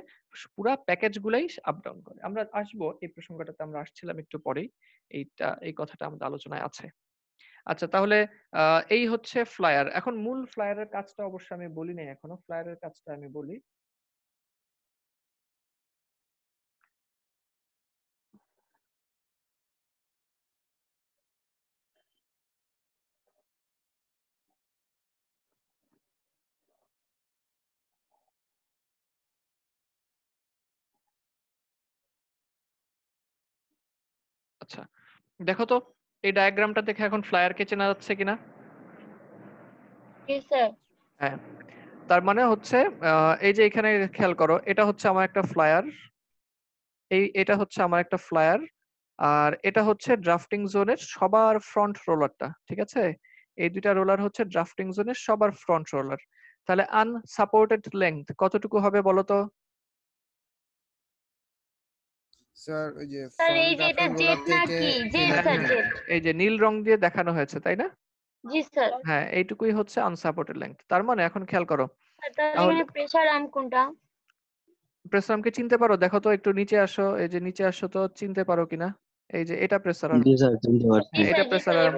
পুরা প্যাকেজ গুলাই আপ ডাউন করে আমরা আসবো এই প্রসঙ্গটাতে আমরা আসছিলাম একটু পরেই এইটা এই কথাটা আমাদের আলোচনায় আছে আচ্ছা তাহলে এই হচ্ছে ফ্লায়ার এখন মূল ফ্লায়ারের কাজটা অবশ্য আমি বলি নাই এখনো ফ্লায়ারের কাজটা আমি বলি আচ্ছা দেখো তো এই ডায়াগ্রামটা দেখে এখন ফ্লায়ার কে চেনা যাচ্ছে কিনা হ্যাঁ তার মানে হচ্ছে এই যে এখানে খেয়াল করো এটা হচ্ছে আমার একটা ফ্লায়ার এই এটা হচ্ছে আমার একটা ফ্লায়ার আর এটা হচ্ছে ড্রাফটিং জোনের সবার ফ্রন্ট রোলারটা ঠিক আছে এই দুইটা রোলার হচ্ছে ড্রাফটিং জোনের সবার ফ্রন্ট রোলার তাহলে আনসাপোর্টেড লেংথ কতটুকু হবে বলো তো হ্যাঁ, এইটুকুই হচ্ছে লেংথ তার মানে এখন খেয়াল করো প্রেসার আর্মকে মানে চিনতে পারো দেখো তো একটু নিচে আসো এই যে নিচে আসো তো চিনতে পারো কিনা এই যে এটা প্রেসার আর্ম এটা প্রেসার আর্ম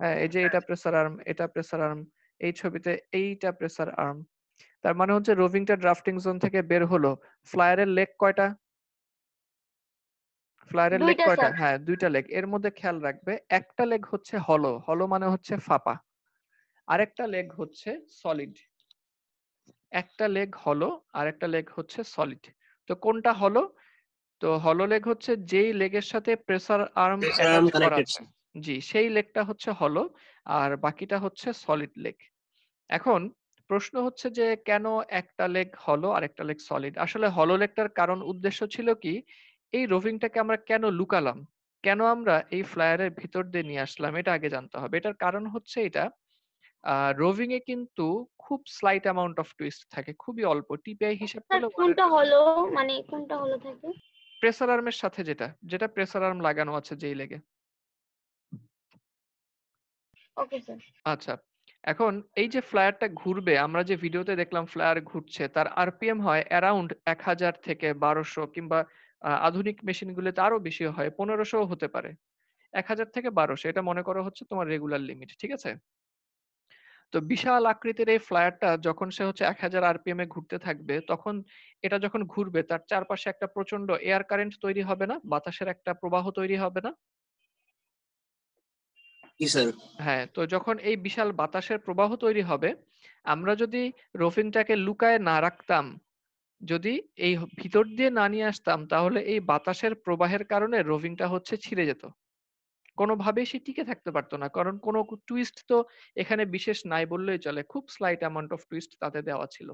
হ্যাঁ এই যে এটা প্রেসার আর্ম এটা প্রেসার আর্ম এই ছবিতে এইটা প্রেসার আর্ম তার মানে হচ্ছে রোভিংটা ড্রাফটিং জোন থেকে বের হলো ফ্লায়ারের লেগ কয়টা ফ্লায়ারের লেগ কয়টা হ্যাঁ দুইটা লেগ এর মধ্যে খেয়াল রাখবে একটা লেগ হচ্ছে হলো হলো মানে হচ্ছে ফাপা আরেকটা লেগ হচ্ছে সলিড একটা লেগ হলো আরেকটা লেগ হচ্ছে সলিড তো কোনটা হলো তো হলো লেগ হচ্ছে যেই লেগের সাথে প্রেসার আর্ম অ্যাটাচ করা আছে জি সেই লেগটা হচ্ছে হলো আর বাকিটা হচ্ছে সলিড লেগ এখন প্রশ্ন হচ্ছে যে কেন একটা লেগ হলো আর একটা লেগ সলিড আসলে হলো লেগটার কারণ উদ্দেশ্য ছিল কি এই রোভিংটাকে আমরা কেন লুকালাম কেন আমরা এই ফ্লায়ারের ভিতর দিয়ে নিয়ে আসলাম এটা আগে জানতে হবে এটার কারণ হচ্ছে এটা রোভিং এ কিন্তু খুব স্লাইট অ্যামাউন্ট অফ টুইস্ট থাকে খুবই অল্প টিপিআই হিসাব আচ্ছা, করলে কোনটা হলো মানে কোনটা হলো থাকে প্রেসার আর্মের সাথে যেটা যেটা প্রেসার আর্ম লাগানো আছে যেই লেগে ওকে স্যার আচ্ছা এখন এই যে ফ্লায়ারটা ঘুরবে আমরা যে ভিডিওতে দেখলাম ফ্লায়ার ঘুরছে তার আরপিএম হয় অ্যারাউন্ড এক হাজার থেকে বারোশো কিংবা আধুনিক মেশিনগুলোতে আরো বেশি হয় পনেরোশো হতে পারে এক হাজার থেকে বারোশো এটা মনে করা হচ্ছে তোমার রেগুলার লিমিট ঠিক আছে তো বিশাল আকৃতির এই ফ্লায়ারটা যখন সে হচ্ছে এক হাজার আরপিএম এ ঘুরতে থাকবে তখন এটা যখন ঘুরবে তার চারপাশে একটা প্রচন্ড এয়ার কারেন্ট তৈরি হবে না বাতাসের একটা প্রবাহ তৈরি হবে না হ্যাঁ তো যখন এই বিশাল বাতাসের প্রবাহ তৈরি হবে আমরা যদি রোফিংটাকে লুকায় না রাখতাম যদি এই ভিতর দিয়ে না নিয়ে আসতাম তাহলে এই বাতাসের প্রবাহের কারণে রোভিংটা হচ্ছে ছিঁড়ে যেত কোনোভাবেই সে টিকে থাকতে পারতো না কারণ কোনো টুইস্ট তো এখানে বিশেষ নাই বললেই চলে খুব স্লাইট অ্যামাউন্ট অফ টুইস্ট তাতে দেওয়া ছিল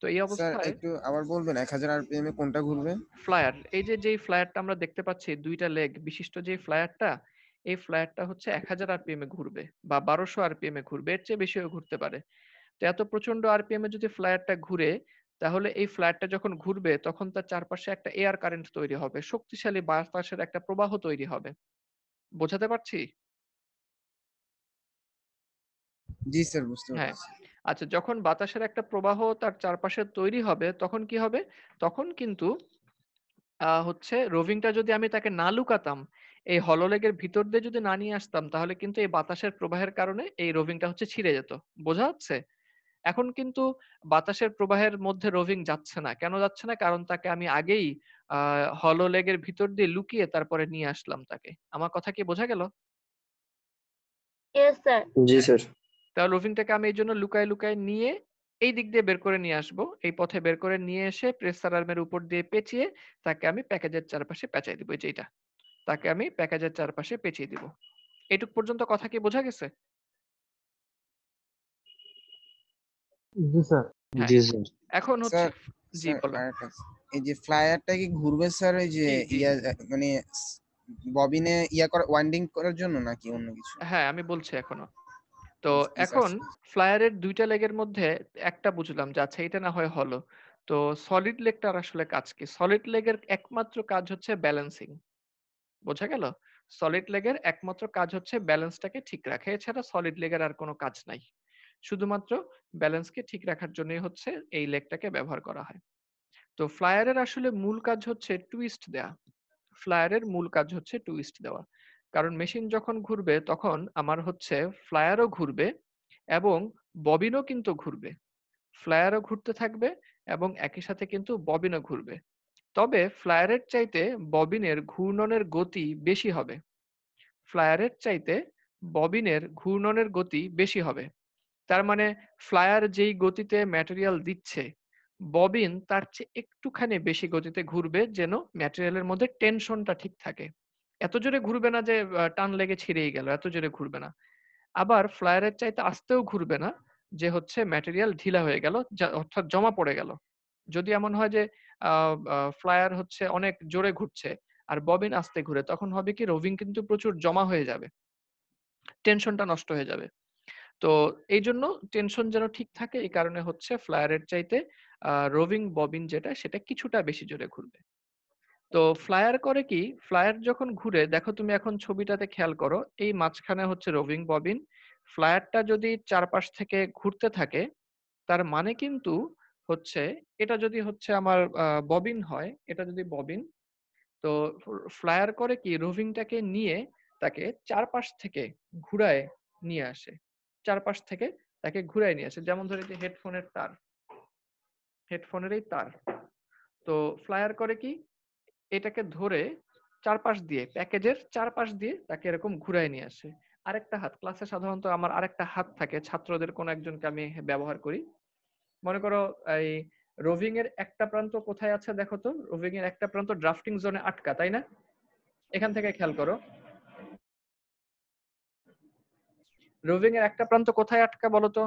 তো এই অবস্থায় একটু আবার বলবেন 1000 আরপিএম এ কোনটা ঘুরবে ফ্লায়ার এই যে যেই ফ্লায়ারটা আমরা দেখতে পাচ্ছি দুইটা লেগ বিশিষ্ট যে ফ্লায়ারটা এই ফ্লায়ারটা হচ্ছে 1000 আরপিএম এ ঘুরবে বা 1200 আরপিএম এ ঘুরবে এর চেয়ে বেশিও ঘুরতে পারে তো এত প্রচন্ড আরপিএম এ যদি ফ্লায়ারটা ঘুরে তাহলে এই ফ্ল্যাটটা যখন ঘুরবে তখন তার চারপাশে একটা এয়ার কারেন্ট তৈরি হবে শক্তিশালী বাতাসের একটা প্রবাহ তৈরি হবে বোঝাতে পারছি জি স্যার বুঝতে হ্যাঁ। পারছি আচ্ছা যখন বাতাসের একটা প্রবাহ তার চারপাশে তৈরি হবে তখন কি হবে তখন কিন্তু হচ্ছে রোভিংটা যদি আমি তাকে না লুকাতাম এই হললেগের ভিতর দিয়ে যদি না নিয়ে আসতাম তাহলে কিন্তু এই বাতাসের প্রবাহের কারণে এই রোভিংটা হচ্ছে ছিঁড়ে যেত বোঝা যাচ্ছে এখন কিন্তু বাতাসের প্রবাহের মধ্যে রোভিং যাচ্ছে না কেন যাচ্ছে না কারণ তাকে আমি আগেই হলো লেগের ভিতর দিয়ে লুকিয়ে তারপরে নিয়ে আসলাম তাকে আমার কথা কি বোঝা গেল জি স্যার রোভিংটাকে আমি এই জন্য লুকায় লুকায় নিয়ে এই দিক দিয়ে বের করে নিয়ে আসবো এই পথে বের করে নিয়ে এসে প্রেসার আর্মের উপর দিয়ে পেঁচিয়ে তাকে আমি প্যাকেজের চারপাশে পেঁচাই দিব যেটা তাকে আমি প্যাকেজের চারপাশে পেঁচিয়ে দিব এটুক পর্যন্ত কথা কি বোঝা গেছে হ্যাঁ। জি স্যার এখন হচ্ছে এই যে ফ্লায়ারটা কি ঘুরবে স্যার ওই যে ইয়া মানে ববিনে ইয়া করা ওয়াইন্ডিং করার জন্য নাকি অন্য কিছু হ্যাঁ আমি বলছি এখনো তো এখন ফ্লায়ারের দুইটা লেগের মধ্যে একটা বুঝলাম যে আচ্ছা এটা না হয় হলো তো সলিড লেগটার আসলে কাজ কি সলিড লেগের একমাত্র কাজ হচ্ছে ব্যালেন্সিং বোঝা গেল সলিড লেগের একমাত্র কাজ হচ্ছে ব্যালেন্সটাকে ঠিক রাখে এছাড়া সলিড লেগের আর কোনো কাজ নাই শুধুমাত্র ব্যালেন্সকে ঠিক রাখার জন্যই হচ্ছে এই লেগটাকে ব্যবহার করা হয় তো ফ্লায়ারের আসলে মূল কাজ হচ্ছে টুইস্ট দেয়া ফ্লায়ারের মূল কাজ হচ্ছে টুইস্ট দেওয়া কারণ মেশিন যখন ঘুরবে তখন আমার হচ্ছে ফ্লায়ারও ঘুরবে এবং ববিনও কিন্তু ঘুরবে ফ্লায়ারও ঘুরতে থাকবে এবং একই সাথে কিন্তু ববিনও ঘুরবে তবে ফ্লায়ারের চাইতে ববিনের ঘূর্ণনের গতি বেশি হবে ফ্লায়ারের চাইতে ববিনের ঘূর্ণনের গতি বেশি হবে তার মানে ফ্লায়ার যেই গতিতে ম্যাটেরিয়াল দিচ্ছে ববিন তার চেয়ে একটুখানি বেশি গতিতে ঘুরবে যেন ম্যাটেরিয়ালের মধ্যে টেনশনটা ঠিক থাকে এত জোরে ঘুরবে না যে টান লেগে ছিঁড়েই গেল এত জোরে ঘুরবে না আবার ফ্লায়ারের চাইতে আসতেও ঘুরবে না যে হচ্ছে ম্যাটেরিয়াল ঢিলা হয়ে গেল অর্থাৎ জমা পড়ে গেল যদি এমন হয় যে ফ্লায়ার হচ্ছে অনেক জোরে ঘুরছে আর ববিন আসতে ঘুরে তখন হবে কি রোভিং কিন্তু প্রচুর জমা হয়ে যাবে টেনশনটা নষ্ট হয়ে যাবে তো এই জন্য টেনশন যেন ঠিক থাকে এই কারণে হচ্ছে ফ্লায়ারের চাইতে রোভিং ববিন যেটা সেটা কিছুটা বেশি জোরে ঘুরবে তো ফ্লায়ার করে কি ফ্লায়ার যখন ঘুরে দেখো তুমি এখন ছবিটাতে খেয়াল করো এই মাঝখানে হচ্ছে রোভিং ববিন ফ্লায়ারটা যদি চারপাশ থেকে ঘুরতে থাকে তার মানে কিন্তু হচ্ছে এটা যদি হচ্ছে আমার ববিন হয় এটা যদি ববিন তো ফ্লায়ার করে কি রোভিংটাকে নিয়ে তাকে চারপাশ থেকে ঘুরায় নিয়ে আসে চারপাশ থেকে তাকে ঘুরাই নিয়েছে যেমন ধরে যে হেডফোনের তার হেডফোনের এই তার তো ফ্লায়ার করে কি এটাকে ধরে চারপাশ দিয়ে প্যাকেজের চারপাশ দিয়ে তাকে এরকম ঘুরাই নিয়ে আসে আরেকটা হাত ক্লাসে সাধারণত আমার আরেকটা হাত থাকে ছাত্রদের কোন একজনকে আমি ব্যবহার করি মনে করো এই রোভিং এর একটা প্রান্ত কোথায় আছে দেখো তো রোভিং এর একটা প্রান্ত ড্রাফটিং জোনে আটকা তাই না এখান থেকে খেয়াল করো রোভিং এর একটা প্রান্ত কোথায় আটকা বলো তো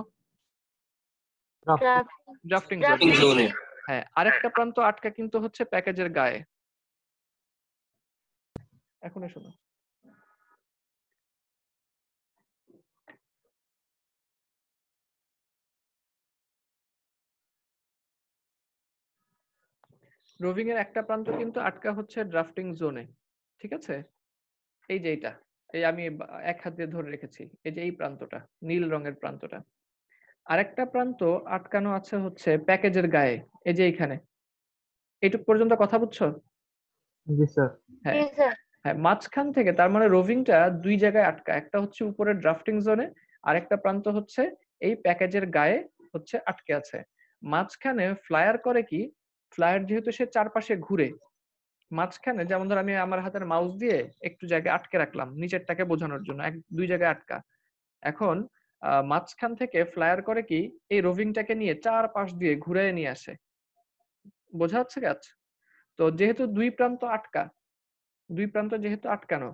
ড্রাফটিং জোনে হ্যাঁ আরেকটা প্রান্ত আটকা কিন্তু হচ্ছে প্যাকেজের গায়ে এখন শোনো রোভিং এর একটা প্রান্ত কিন্তু আটকা হচ্ছে ড্রাফটিং জোনে ঠিক আছে এই যে এটা এই আমি এক হাত দিয়ে ধরে রেখেছি এই যে এই প্রান্তটা নীল রঙের প্রান্তটা আরেকটা প্রান্ত আটকানো আছে হচ্ছে প্যাকেজের গায়ে এই যে এইখানে এটুক পর্যন্ত কথা বুঝছো জি স্যার হ্যাঁ হ্যাঁ মাঝখান থেকে তার মানে রোভিংটা দুই জায়গায় আটকা একটা হচ্ছে উপরের ড্রাফটিং জোনে আরেকটা প্রান্ত হচ্ছে এই প্যাকেজের গায়ে হচ্ছে আটকে আছে মাঝখানে ফ্লায়ার করে কি ফ্লায়ার যেহেতু সে চারপাশে ঘুরে মাঝখানে যেমন ধর আমি আমার হাতের মাউস দিয়ে একটু জায়গায় আটকে রাখলাম নিচেরটাকে বোঝানোর জন্য এক দুই জায়গায় আটকা এখন মাঝখান থেকে ফ্লায়ার করে কি এই রোভিংটাকে নিয়ে চার পাশ দিয়ে ঘুরে নিয়ে আসে বোঝা যাচ্ছে গাছ আচ্ছা? তো যেহেতু দুই প্রান্ত আটকা দুই প্রান্ত যেহেতু আটকানো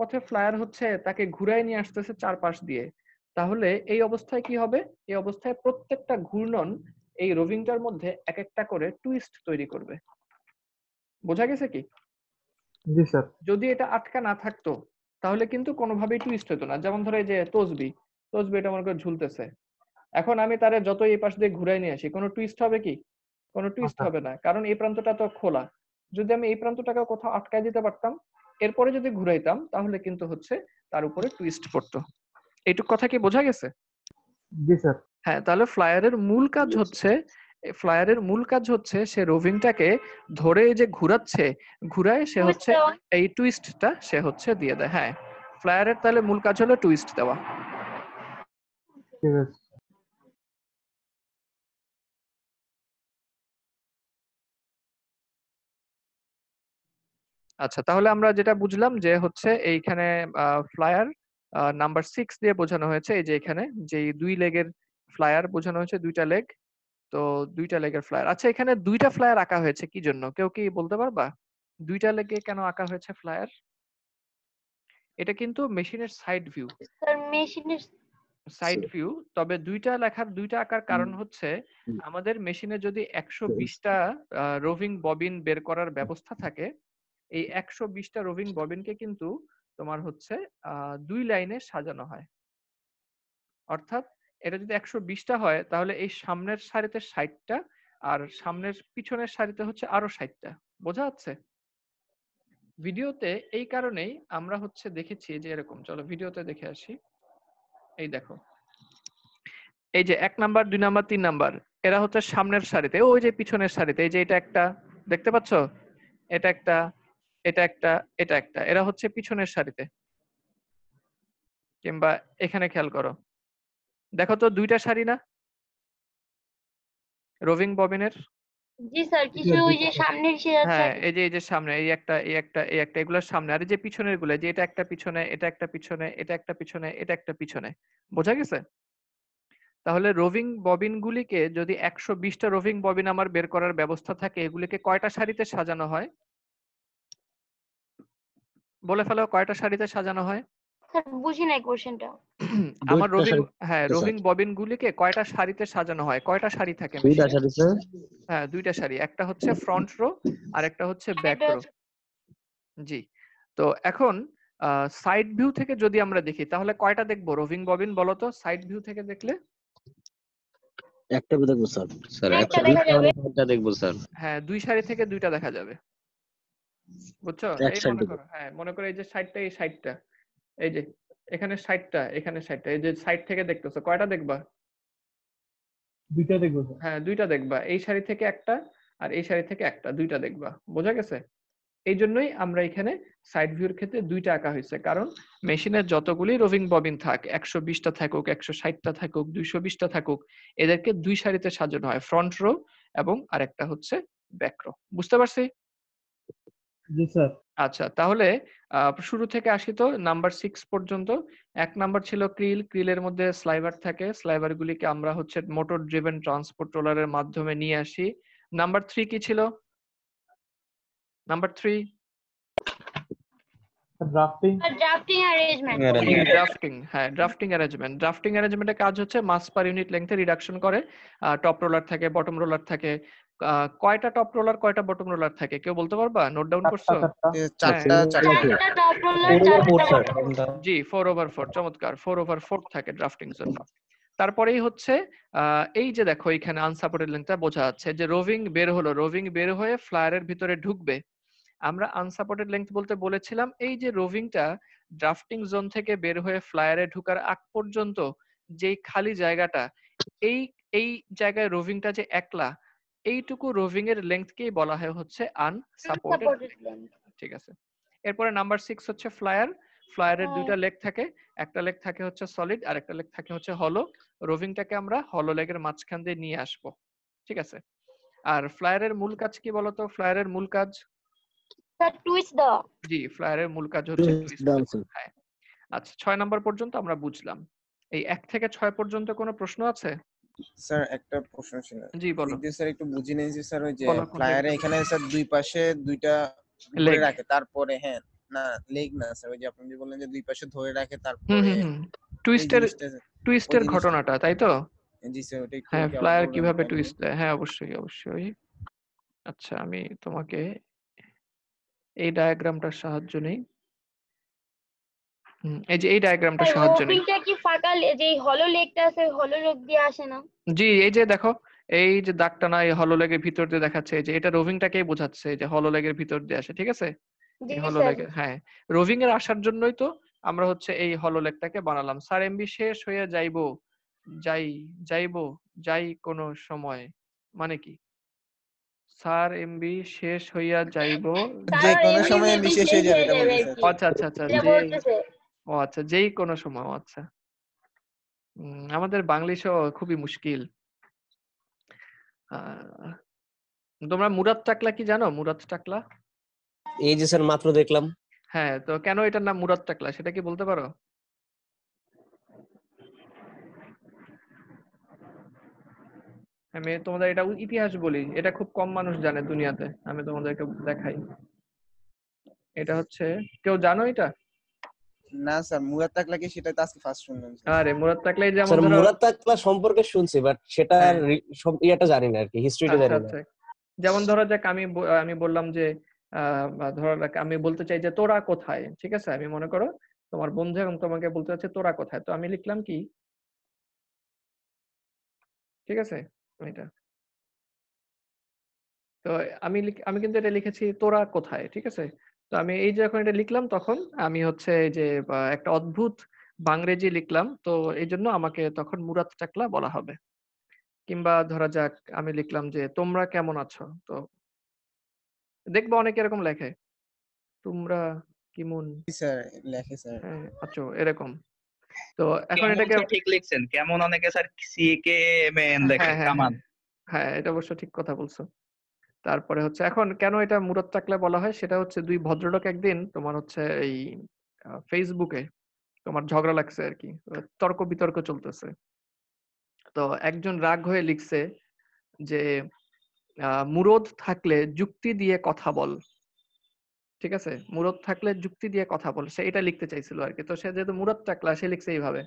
পথে ফ্লায়ার হচ্ছে তাকে ঘুরাই নিয়ে আসতেছে চারপাশ দিয়ে তাহলে এই অবস্থায় কি হবে এই অবস্থায় প্রত্যেকটা ঘূর্ণন এই রোভিংটার মধ্যে এক একটা করে টুইস্ট তৈরি করবে বোঝা গেছে কি জি স্যার যদি এটা আটকা না থাকতো তাহলে কিন্তু কোনোভাবেই টুইস্ট হতো না যেমন ধরে যে তসবি তসবি এটা মনে ঝুলতেছে এখন আমি তারে যত এই পাশ দিয়ে ঘুরাই নিয়ে আসি কোনো টুইস্ট হবে কি কোনো টুইস্ট আচ্ছা। হবে না কারণ এই প্রান্তটা তো খোলা যদি আমি এই প্রান্তটাকে কোথাও আটকাই দিতে পারতাম এরপরে যদি ঘুরাইতাম তাহলে কিন্তু হচ্ছে তার উপরে টুইস্ট পড়তো এইটুক কথা কি বোঝা গেছে জি স্যার হ্যাঁ তাহলে ফ্লায়ারের মূল কাজ হচ্ছে ফ্লায়ারের মূল কাজ হচ্ছে সে রোভিংটাকে ধরে যে ঘুরাচ্ছে ঘুরায় সে হচ্ছে এই টুইস্টটা সে হচ্ছে দিয়ে দেয় হ্যাঁ ফ্লায়ারের তাহলে মূল কাজ হলো টুইস্ট দেওয়া আচ্ছা তাহলে আমরা যেটা বুঝলাম যে হচ্ছে এইখানে ফ্লায়ার নাম্বার সিক্স দিয়ে বোঝানো হয়েছে এই যে এখানে যে দুই লেগের ফ্লায়ার বোঝানো হয়েছে দুইটা লেগ তো দুইটা লেগের ফ্লায়ার আচ্ছা এখানে দুইটা ফ্লায়ার আঁকা হয়েছে কি জন্য কেউ কি বলতে পারবা দুইটা লেগে কেন আঁকা হয়েছে ফ্লায়ার এটা কিন্তু মেশিনের সাইড ভিউ স্যার মেশিনের সাইড ভিউ তবে দুইটা লেখার দুইটা আঁকার কারণ হচ্ছে আমাদের মেশিনে যদি একশো বিশটা রোভিং ববিন বের করার ব্যবস্থা থাকে এই একশো বিশটা রোভিং ববিনকে কিন্তু তোমার হচ্ছে দুই লাইনে সাজানো হয় অর্থাৎ এটা যদি একশো বিশটা হয় তাহলে এই সামনের সারিতে ষাটটা আর সামনের পিছনের সারিতে হচ্ছে আরো ষাটটা বোঝা যাচ্ছে ভিডিওতে এই কারণেই আমরা হচ্ছে দেখেছি যে এরকম চলো ভিডিওতে দেখে আসি এই দেখো এই যে এক নাম্বার দুই নাম্বার তিন নাম্বার এরা হচ্ছে সামনের সারিতে ওই যে পিছনের সারিতে এই যে এটা একটা দেখতে পাচ্ছ এটা একটা এটা একটা এটা একটা এরা হচ্ছে পিছনের সারিতে কিংবা এখানে খেয়াল করো দেখো তো দুইটা শাড়ি না রোভিং ববিনের জি স্যার কিছু ওই যে সামনে হ্যাঁ এই যে এই যে সামনে এই একটা এই একটা এই একটা এগুলোর সামনে আর এই যে পিছনের গুলো যে এটা একটা পিছনে এটা একটা পিছনে এটা একটা পিছনে এটা একটা পিছনে বোঝা গেছে তাহলে রোভিং ববিন গুলিকে যদি একশো বিশটা রোভিং ববিন আমার বের করার ব্যবস্থা থাকে এগুলিকে কয়টা শাড়িতে সাজানো হয় বলে ফেলো কয়টা শাড়িতে সাজানো হয় বুঝি নাই কোশ্চেনটা *clears throat* আমার রোবিং হ্যাঁ রোবিং ববিন গুলিকে কয়টা শাড়িতে সাজানো হয় কয়টা শাড়ি থাকে দুইটা সারি স্যার হ্যাঁ দুইটা শাড়ি একটা হচ্ছে ফ্রন্ট রো আর একটা হচ্ছে ব্যাক রো জি তো এখন সাইড ভিউ থেকে যদি আমরা দেখি তাহলে কয়টা দেখবো রবিং ববিন বলো তো সাইড ভিউ থেকে দেখলে একটা দেখবো স্যার স্যার একটা দেখবো স্যার হ্যাঁ দুই শাড়ি থেকে দুইটা দেখা যাবে বুঝছো মনে করো হ্যাঁ মনে করো এই যে সাইডটা এই সাইডটা এই যে এখানে সাইটটা এখানে সাইটটা এই যে সাইড থেকে দেখতেছো কয়টা দেখবা দুইটা দেখবো হ্যাঁ দুইটা দেখবা এই শাড়ি থেকে একটা আর এই শাড়ি থেকে একটা দুইটা দেখবা বোঝা গেছে এই জন্যই আমরা এখানে সাইড ভিউর ক্ষেত্রে দুইটা আঁকা হয়েছে কারণ মেশিনের যতগুলি রোভিং ববিন থাক একশো বিশটা থাকুক একশো ষাটটা থাকুক দুইশো বিশটা থাকুক এদেরকে দুই সারিতে সাজানো হয় ফ্রন্ট রো এবং আরেকটা হচ্ছে ব্যাক রো বুঝতে পারছি জি স্যার আচ্ছা তাহলে শুরু থেকে আসি তো নাম্বার সিক্স পর্যন্ত এক নাম্বার ছিল ক্রিল ক্রিলের মধ্যে স্লাইভার থাকে স্লাইভার গুলিকে আমরা হচ্ছে মোটর ড্রিভেন ট্রান্সপোর্ট ট্রোলারের মাধ্যমে নিয়ে আসি নাম্বার থ্রি কি ছিল number three drafting drafting drafting হ্যাঁ ড্রাফটিং অ্যারেঞ্জমেন্ট ড্রাফটিং অ্যারেঞ্জমেন্টের কাজ হচ্ছে মাস পার ইউনিট লেন্থে রিডাকশন করে টপ রোলার থাকে বটম রোলার থাকে কয়টা টপ রোলার কয়টা বটম রোলার থাকে কেউ বলতে পারবা নোট ডাউন করছো জি ফোর ওভার ফোর চমৎকার ফোর ওভার ফোর থাকে ড্রাফটিং জন্য তারপরেই হচ্ছে এই যে দেখো এখানে আনসাপোর্টেড লেন্থটা বোঝা যাচ্ছে যে রোভিং বের হলো রোভিং বের হয়ে ফ্লায়ারের ভিতরে ঢুকবে আমরা আনসাপোর্টেড লেন্থ বলতে বলেছিলাম এই যে রোভিংটা ড্রাফটিং জোন থেকে বের হয়ে ফ্লায়ারে ঢুকার আগ পর্যন্ত যেই খালি জায়গাটা এই এই জায়গায় রোভিংটা যে একলা এইটুকু রোভিং এর কেই বলা হয় হচ্ছে আনসাপোর্টেড ঠিক আছে এরপরে নাম্বার সিক্স হচ্ছে ফ্লায়ার ফ্লায়ারের হ্যাঁ। দুইটা লেগ থাকে একটা লেগ থাকে হচ্ছে সলিড আর একটা লেগ থাকে হচ্ছে হলো রোভিংটাকে আমরা হলো লেগের মাঝখান দিয়ে নিয়ে আসব ঠিক আছে আর ফ্লায়ারের মূল কাজ কি বলতো ফ্লায়ারের মূল কাজ টুইস্ট দাও জি ফ্লায়ারের মূল কাজ হচ্ছে টুইস্ট হ্যাঁ। আচ্ছা ছয় নাম্বার পর্যন্ত আমরা বুঝলাম এই এক থেকে ছয় পর্যন্ত কোনো প্রশ্ন আছে স্যার একটা প্রশ্ন ছিল জি বলুন স্যার একটু বুঝি নাই যে স্যার ওই যে ফ্লায়ারে এখানে স্যার দুই পাশে দুইটা লেগ রাখে তারপরে হ্যাঁ না লেগ না স্যার ওই যে আপনি যে বললেন যে দুই পাশে ধরে রাখে তারপরে টুইস্টের টুইস্টের ঘটনাটা তাই তো জি স্যার ওটা হ্যাঁ ফ্লায়ার কিভাবে টুইস্ট হ্যাঁ অবশ্যই অবশ্যই আচ্ছা আমি তোমাকে এই ডায়াগ্রামটার সাহায্য নেই এই যে এই ডায়াগ্রামটা সাহায্য নেই ওইটা কি ফাঁকা যে হলো লেকটা আছে হলো লেক দিয়ে আসে না জি এই যে দেখো এই যে দাগটা না এই হলো লেগের ভিতর দিয়ে দেখাচ্ছে যে এটা রোভিংটাকেই বোঝাচ্ছে যে হলো লেগের ভিতর দিয়ে আসে ঠিক আছে হলো লেগের হ্যাঁ রোভিং এর আসার জন্যই তো আমরা হচ্ছে এই হলো লেকটাকে বানালাম স্যার এমবি শেষ হয়ে যাইবো যাই যাইবো যাই কোন সময় মানে কি স্যার এমবি শেষ হইয়া যাইবো যে কোন সময় এমবি শেষ হয়ে যাবে আচ্ছা আচ্ছা আচ্ছা ও আচ্ছা যেই কোনো সময় আচ্ছা উম, আমাদের বাংলিশও খুবই মুশকিল আহ, তোমরা মুরাদ টাকলা কি জানো মুরাদ টাকলা এই যে স্যার মাত্র দেখলাম হ্যাঁ তো কেন এটার নাম মুরাদ টাকলা সেটা কি বলতে পারো আমি তোমাদের এটা ইতিহাস বলি এটা খুব কম মানুষ জানে দুনিয়াতে আমি তোমাদেরকে দেখাই এটা হচ্ছে কেউ জানো এটা না স্যার মুরাদ কি সেটা তো আজকে ফার্স্ট শুনলাম আরে মুরাদ যেমন স্যার মুরাদ তাকলা সম্পর্কে শুনছি বাট সেটা হ্যাঁ। ইয়াটা জানি না আর কি হিস্ট্রিটা জানি না আচ্ছা। যেমন ধরো যাক আমি আমি বললাম যে ধরো আমি বলতে চাই যে তোরা কোথায় ঠিক আছে আমি মনে করো তোমার বন্ধু এবং তোমাকে বলতে চাচ্ছে তোরা কোথায় তো আমি লিখলাম কি ঠিক আছে এটা তো আমি আমি কিন্তু এটা লিখেছি তোরা কোথায় ঠিক আছে তো আমি এই যে এখন এটা লিখলাম তখন আমি হচ্ছে যে একটা অদ্ভুত বাংরেজি লিখলাম। তো এই জন্য আমাকে তখন মুরাদ চাকলা বলা হবে। কিংবা ধরা যাক আমি লিখলাম যে, "তোমরা কেমন আছো?" তো দেখবো অনেকে এরকম লেখে। তোমরা কিমন জি স্যার, লেখে স্যার। হ্যাঁ, এরকম। তো এখন এটাকে ঠিক লিখছেন। কেমন অনেকে sir C K M N হ্যাঁ, লেখে, হ্যাঁ, হ্যাঁ, কামান। হ্যাঁ, এটা অবশ্য ঠিক কথা বলছো। তারপরে হচ্ছে এখন কেন এটা মুরত চাকলা বলা হয় সেটা হচ্ছে দুই ভদ্রলোক একদিন তোমার হচ্ছে এই ফেসবুকে তোমার ঝগড়া লাগছে আর কি তর্ক বিতর্ক চলতেছে তো একজন রাগ হয়ে লিখছে যে মুরদ থাকলে যুক্তি দিয়ে কথা বল ঠিক আছে মুরদ থাকলে যুক্তি দিয়ে কথা বল সে এটা লিখতে চাইছিল আর কি তো সে যেহেতু মুরদ টাকলা সে লিখছে এইভাবে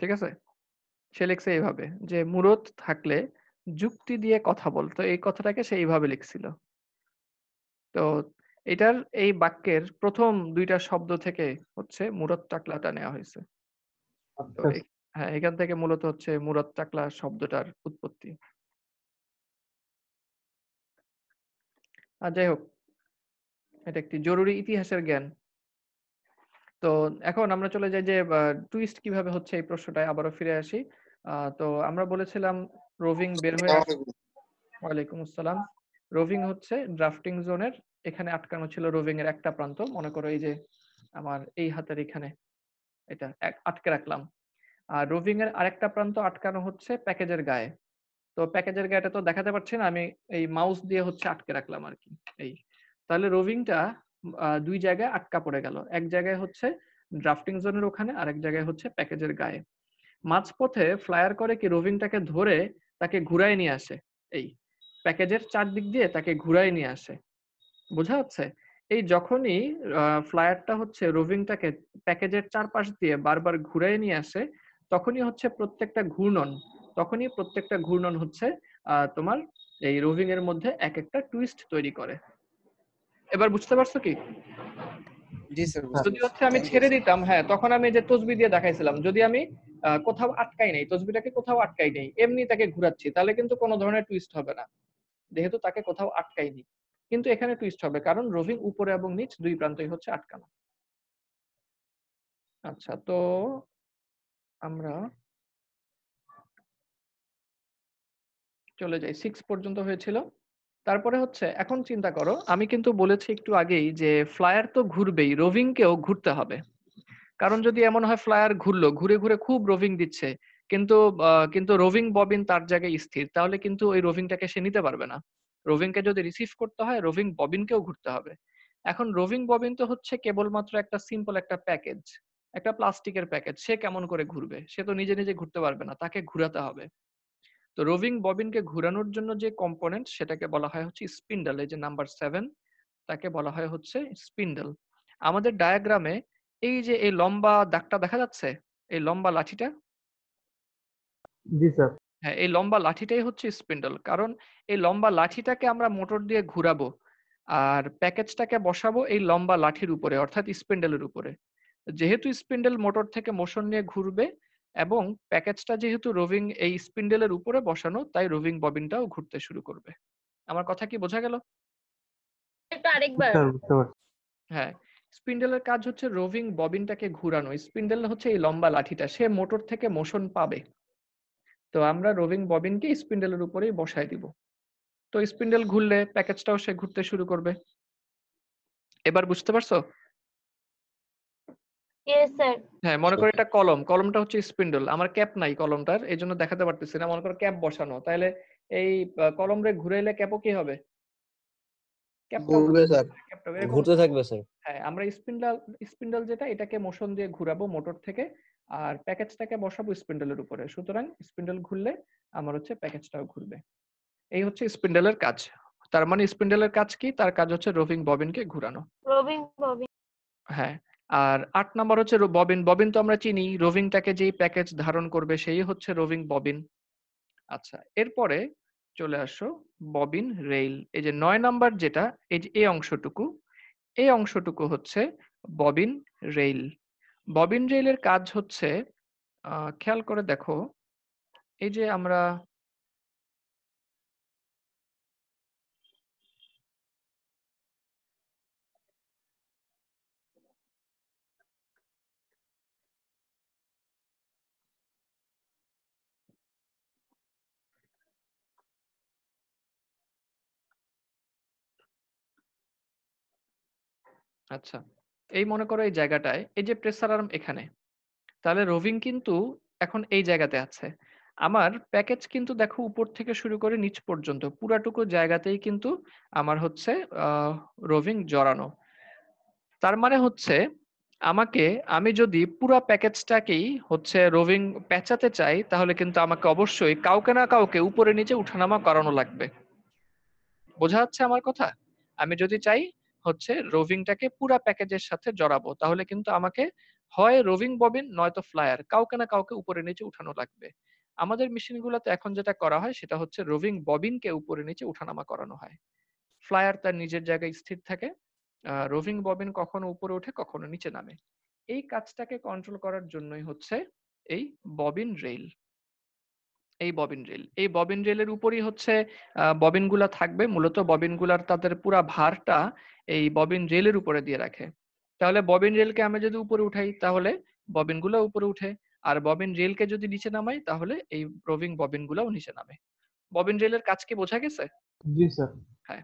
ঠিক আছে সে লিখছে এইভাবে যে মুরত থাকলে যুক্তি দিয়ে কথা বলতো এই কথাটাকে সে এইভাবে লিখছিল তো এটার এই বাক্যের প্রথম দুইটা শব্দ থেকে হচ্ছে মুরত টাকলাটা নেওয়া হয়েছে আচ্ছা। হ্যাঁ এখান থেকে মূলত হচ্ছে মুরত টাকলা শব্দটার উৎপত্তি আর যাই হোক এটা একটি জরুরি ইতিহাসের জ্ঞান তো এখন আমরা চলে যাই যে টুইস্ট কিভাবে হচ্ছে এই প্রশ্নটায় আবারও ফিরে আসি তো আমরা বলেছিলাম রোভিং বের হয়ে ওয়ালাইকুম আসসালাম রোভিং হচ্ছে ড্রাফটিং জোনের এখানে আটকানো ছিল রোভিং এর একটা প্রান্ত মনে করো এই যে আমার এই হাতের এখানে এটা আটকে রাখলাম আর রোভিং এর আরেকটা প্রান্ত আটকানো হচ্ছে প্যাকেজের গায়ে তো প্যাকেজের গায়েটা তো দেখাতে পারছি না আমি এই মাউস দিয়ে হচ্ছে আটকে রাখলাম আর কি এই তাহলে রোভিংটা দুই জায়গায় আটকা পড়ে গেল এক জায়গায় হচ্ছে ড্রাফটিং জোনের ওখানে আরেক জায়গায় হচ্ছে প্যাকেজের গায়ে মাঝপথে ফ্লায়ার করে কি রোভিংটাকে ধরে তাকে ঘুরাই নিয়ে আসে এই প্যাকেজের চারদিক দিয়ে তাকে ঘুরাই নিয়ে আসে বোঝা যাচ্ছে এই যখনই ফ্লায়ারটা হচ্ছে রোভিংটাকে প্যাকেজের চারপাশ দিয়ে বারবার ঘুরাই নিয়ে আসে তখনই হচ্ছে প্রত্যেকটা ঘূর্ণন তখনই প্রত্যেকটা ঘূর্ণন হচ্ছে তোমার এই রোভিং এর মধ্যে এক একটা টুইস্ট তৈরি করে এবার বুঝতে পারছো কি যদি হচ্ছে আমি ছেড়ে দিতাম হ্যাঁ তখন আমি যে তসবি দিয়ে দেখাইছিলাম যদি আমি কোথাও আটকাই নেই তসবিটাকে কোথাও আটকাই নেই এমনি তাকে ঘুরাচ্ছি তাহলে কিন্তু কোনো ধরনের টুইস্ট হবে না যেহেতু তাকে কোথাও আটকাই নেই কিন্তু এখানে টুইস্ট হবে কারণ রোভিং উপরে এবং নিচ দুই প্রান্তই হচ্ছে আটকানো আচ্ছা তো আমরা চলে যাই সিক্স পর্যন্ত হয়েছিল তারপরে হচ্ছে এখন চিন্তা করো আমি কিন্তু বলেছি একটু আগেই যে ফ্লায়ার তো ঘুরবেই রোভিংকেও ঘুরতে হবে কারণ যদি এমন হয় ফ্লায়ার ঘুরলো ঘুরে ঘুরে খুব রোভিং দিচ্ছে কিন্তু কিন্তু রোভিং ববিন তার জায়গায় স্থির তাহলে কিন্তু ওই রোভিংটাকে সে নিতে পারবে না রোভিংকে যদি রিসিভ করতে হয় রোভিং ববিনকেও ঘুরতে হবে এখন রোভিং ববিন তো হচ্ছে কেবলমাত্র একটা সিম্পল একটা প্যাকেজ একটা প্লাস্টিকের প্যাকেজ সে কেমন করে ঘুরবে সে তো নিজে নিজে ঘুরতে পারবে না তাকে ঘুরাতে হবে তো রোভিং ববিনকে ঘুরানোর জন্য যে কম্পোনেন্ট সেটাকে বলা হয় হচ্ছে স্পিন্ডল এই যে নাম্বার সেভেন তাকে বলা হয় হচ্ছে স্পিন্ডল আমাদের ডায়াগ্রামে এই যে এই লম্বা দাগটা দেখা যাচ্ছে এই লম্বা লাঠিটা জি স্যার হ্যাঁ এই লম্বা লাঠিটাই হচ্ছে স্পিন্ডল কারণ এই লম্বা লাঠিটাকে আমরা মোটর দিয়ে ঘুরাবো আর প্যাকেজটাকে বসাবো এই লম্বা লাঠির উপরে অর্থাৎ স্পিন্ডেলের উপরে যেহেতু স্পিন্ডেল মোটর থেকে মোশন নিয়ে ঘুরবে এবং প্যাকেজটা যেহেতু রোভিং এই স্পিন্ডেলের উপরে বসানো তাই রোভিং ববিনটাও ঘুরতে শুরু করবে আমার কথা কি বোঝা গেল আচ্ছা, হ্যাঁ স্পিন্ডেলের কাজ হচ্ছে রোভিং ববিনটাকে ঘুরানো স্পিন্ডেল হচ্ছে এই লম্বা লাঠিটা সে মোটর থেকে মোশন পাবে তো আমরা রোভিং ববিনকে স্পিন্ডেলের উপরেই বসাই দিব তো স্পিন্ডেল ঘুরলে প্যাকেজটাও সে ঘুরতে শুরু করবে এবার বুঝতে পারছো হ্যাঁ মনে করো এটা কলম কলমটা হচ্ছে স্পিন্ডল আমার ক্যাপ নাই কলমটার এই জন্য দেখাতে পারতেছি না মনে করো ক্যাপ বসানো তাহলে এই কলম রে ঘুরাইলে ক্যাপও কি হবে ঘুরতে থাকবে স্যার হ্যাঁ আমরা স্পিন্ডল স্পিন্ডল যেটা এটাকে মোশন দিয়ে ঘুরাবো মোটর থেকে আর প্যাকেজটাকে বসাবো স্পিন্ডলের উপরে সুতরাং স্পিন্ডল ঘুরলে আমার হচ্ছে প্যাকেজটাও ঘুরবে এই হচ্ছে স্পিন্ডলের কাজ তার মানে স্পিন্ডলের কাজ কি তার কাজ হচ্ছে রোভিং ববিনকে ঘুরানো রোভিং ববিন হ্যাঁ আর আট নাম্বার হচ্ছে ববিন ববিন তো আমরা চিনি রোভিংটাকে যেই প্যাকেজ ধারণ করবে সেই হচ্ছে রোভিং ববিন আচ্ছা এরপরে চলে আসো ববিন রেইল এই যে নয় নাম্বার যেটা এই যে এই অংশটুকু এই অংশটুকু হচ্ছে ববিন রেইল ববিন রেইলের কাজ হচ্ছে খেয়াল করে দেখো এই যে আমরা আচ্ছা। এই মনে করো এই জায়গাটায়, এই যে প্রেসার আর্ম এখানে। তাহলে রোভিং কিন্তু এখন এই জায়গাতে আছে। আমার প্যাকেজ কিন্তু দেখো উপর থেকে শুরু করে নিচ পর্যন্ত পুরাটুকু জায়গাতেই কিন্তু আমার হচ্ছে রোভিং জড়ানো। তার মানে হচ্ছে আমাকে আমি যদি পুরা প্যাকেজটাকেই হচ্ছে রোভিং প্যাঁচাতে চাই তাহলে কিন্তু আমাকে অবশ্যই কাউকে না কাউকে উপরে নিচে উঠানামা করানো লাগবে। বোঝা যাচ্ছে আমার কথা? আমি যদি চাই হচ্ছে রোভিংটাকে পুরা প্যাকেজের সাথে জড়াবো তাহলে কিন্তু আমাকে হয় রোভিং ববিন নয়তো ফ্লায়ার কাউকে না কাউকে উপরে নিচে উঠানো লাগবে আমাদের মেশিনগুলোতে এখন যেটা করা হয় সেটা হচ্ছে রোভিং ববিনকে উপরে নিচে উঠানামা করানো হয় ফ্লায়ার তার নিজের জায়গায় স্থির থাকে রোভিং ববিন কখনো উপরে ওঠে কখনো নিচে নামে এই কাজটাকে কন্ট্রোল করার জন্যই হচ্ছে এই ববিন রেল এই ববিন রেল এই ববিন রেলের উপরই হচ্ছে ববিনগুলা থাকবে মূলত ববিনগুলার তাদের পুরা ভারটা এই ববিন রেলের উপরে দিয়ে রাখে তাহলে ববিন রেলকে আমি যদি উপরে উঠাই তাহলে ববিনগুলো উপরে উঠে আর ববিন রেলকে যদি নিচে নামাই তাহলে এই রোভিং ববিনগুলোও নিচে নামে ববিন রেলের কাজ কি বোঝা গেছে জি স্যার হ্যাঁ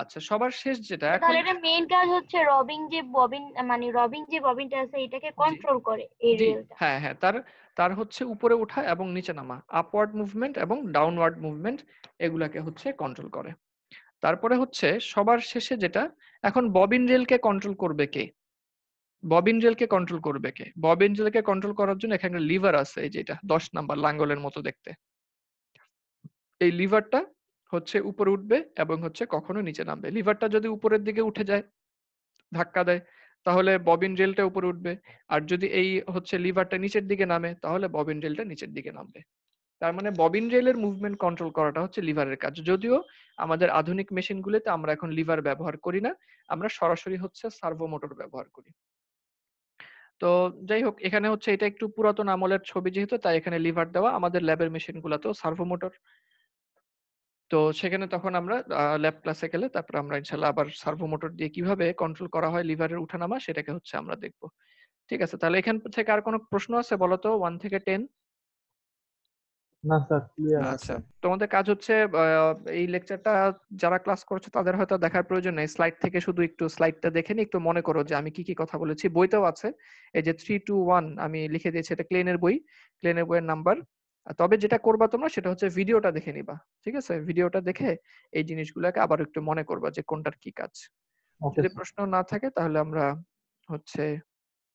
আচ্ছা সবার শেষ যেটা আচ্ছা, তাহলে এটা মেইন কাজ হচ্ছে রবিন যে ববিন মানে রবিন যে ববিনটা আছে এটাকে কন্ট্রোল করে এই রেলটা হ্যাঁ হ্যাঁ তার তার হচ্ছে উপরে ওঠা এবং নিচে নামা আপওয়ার্ড মুভমেন্ট এবং ডাউনওয়ার্ড মুভমেন্ট এগুলাকে হচ্ছে কন্ট্রোল করে তারপরে হচ্ছে সবার শেষে যেটা এখন ববিন রেলকে কন্ট্রোল করবে কে ববিন রেলকে কন্ট্রোল করবে কে ববিন রেলকে কন্ট্রোল করার জন্য এখানে লিভার আছে এই যেটা দশ নাম্বার লাঙ্গলের মতো দেখতে এই লিভারটা হচ্ছে উপরে উঠবে এবং হচ্ছে কখনো নিচে নামবে লিভারটা যদি উপরের দিকে উঠে যায় ধাক্কা দেয় তাহলে ববিন রেলটা উপরে উঠবে আর যদি এই হচ্ছে লিভারটা নিচের দিকে নামে তাহলে ববিন রেলটা নিচের দিকে নামবে তার মানে ববিন রেলের মুভমেন্ট কন্ট্রোল করাটা হচ্ছে লিভারের কাজ যদিও আমাদের আধুনিক মেশিনগুলোতে আমরা এখন লিভার ব্যবহার করি না আমরা সরাসরি হচ্ছে সার্ভো মোটর ব্যবহার করি তো যাই হোক এখানে হচ্ছে এটা একটু পুরাতন আমলের ছবি যেহেতু তাই এখানে লিভার দেওয়া আমাদের ল্যাবের মেশিনগুলোতেও সার্ভো মোটর তো সেখানে তখন আমরা ল্যাব ক্লাসে গেলে তারপর আমরা ইনশাল্লাহ আবার সার্ভো মোটর দিয়ে কিভাবে কন্ট্রোল করা হয় লিভারের উঠানামা সেটাকে হচ্ছে আমরা দেখব ঠিক আছে তাহলে এখান থেকে আর কোনো প্রশ্ন আছে বলো তো ওয়ান থেকে টেন না স্যার আচ্ছা তোমাদের কাজ হচ্ছে এই লেকচারটা যারা ক্লাস করছে তাদের হয়তো দেখার প্রয়োজন নেই স্লাইড থেকে শুধু একটু স্লাইডটা দেখে নি একটু মনে করো যে আমি কি কি কথা বলেছি বইতেও আছে এই যে থ্রি টু ওয়ান আমি লিখে দিয়েছি এটা ক্লেনের বই ক্লেনের বইয়ের নাম্বার তবে যেটা করবা তোমরা সেটা হচ্ছে ভিডিওটা দেখে নিবা ঠিক আছে ভিডিওটা দেখে এই জিনিসগুলোকে আবার একটু মনে করবা যে কোনটার কি কাজ যদি প্রশ্ন না থাকে তাহলে আমরা হচ্ছে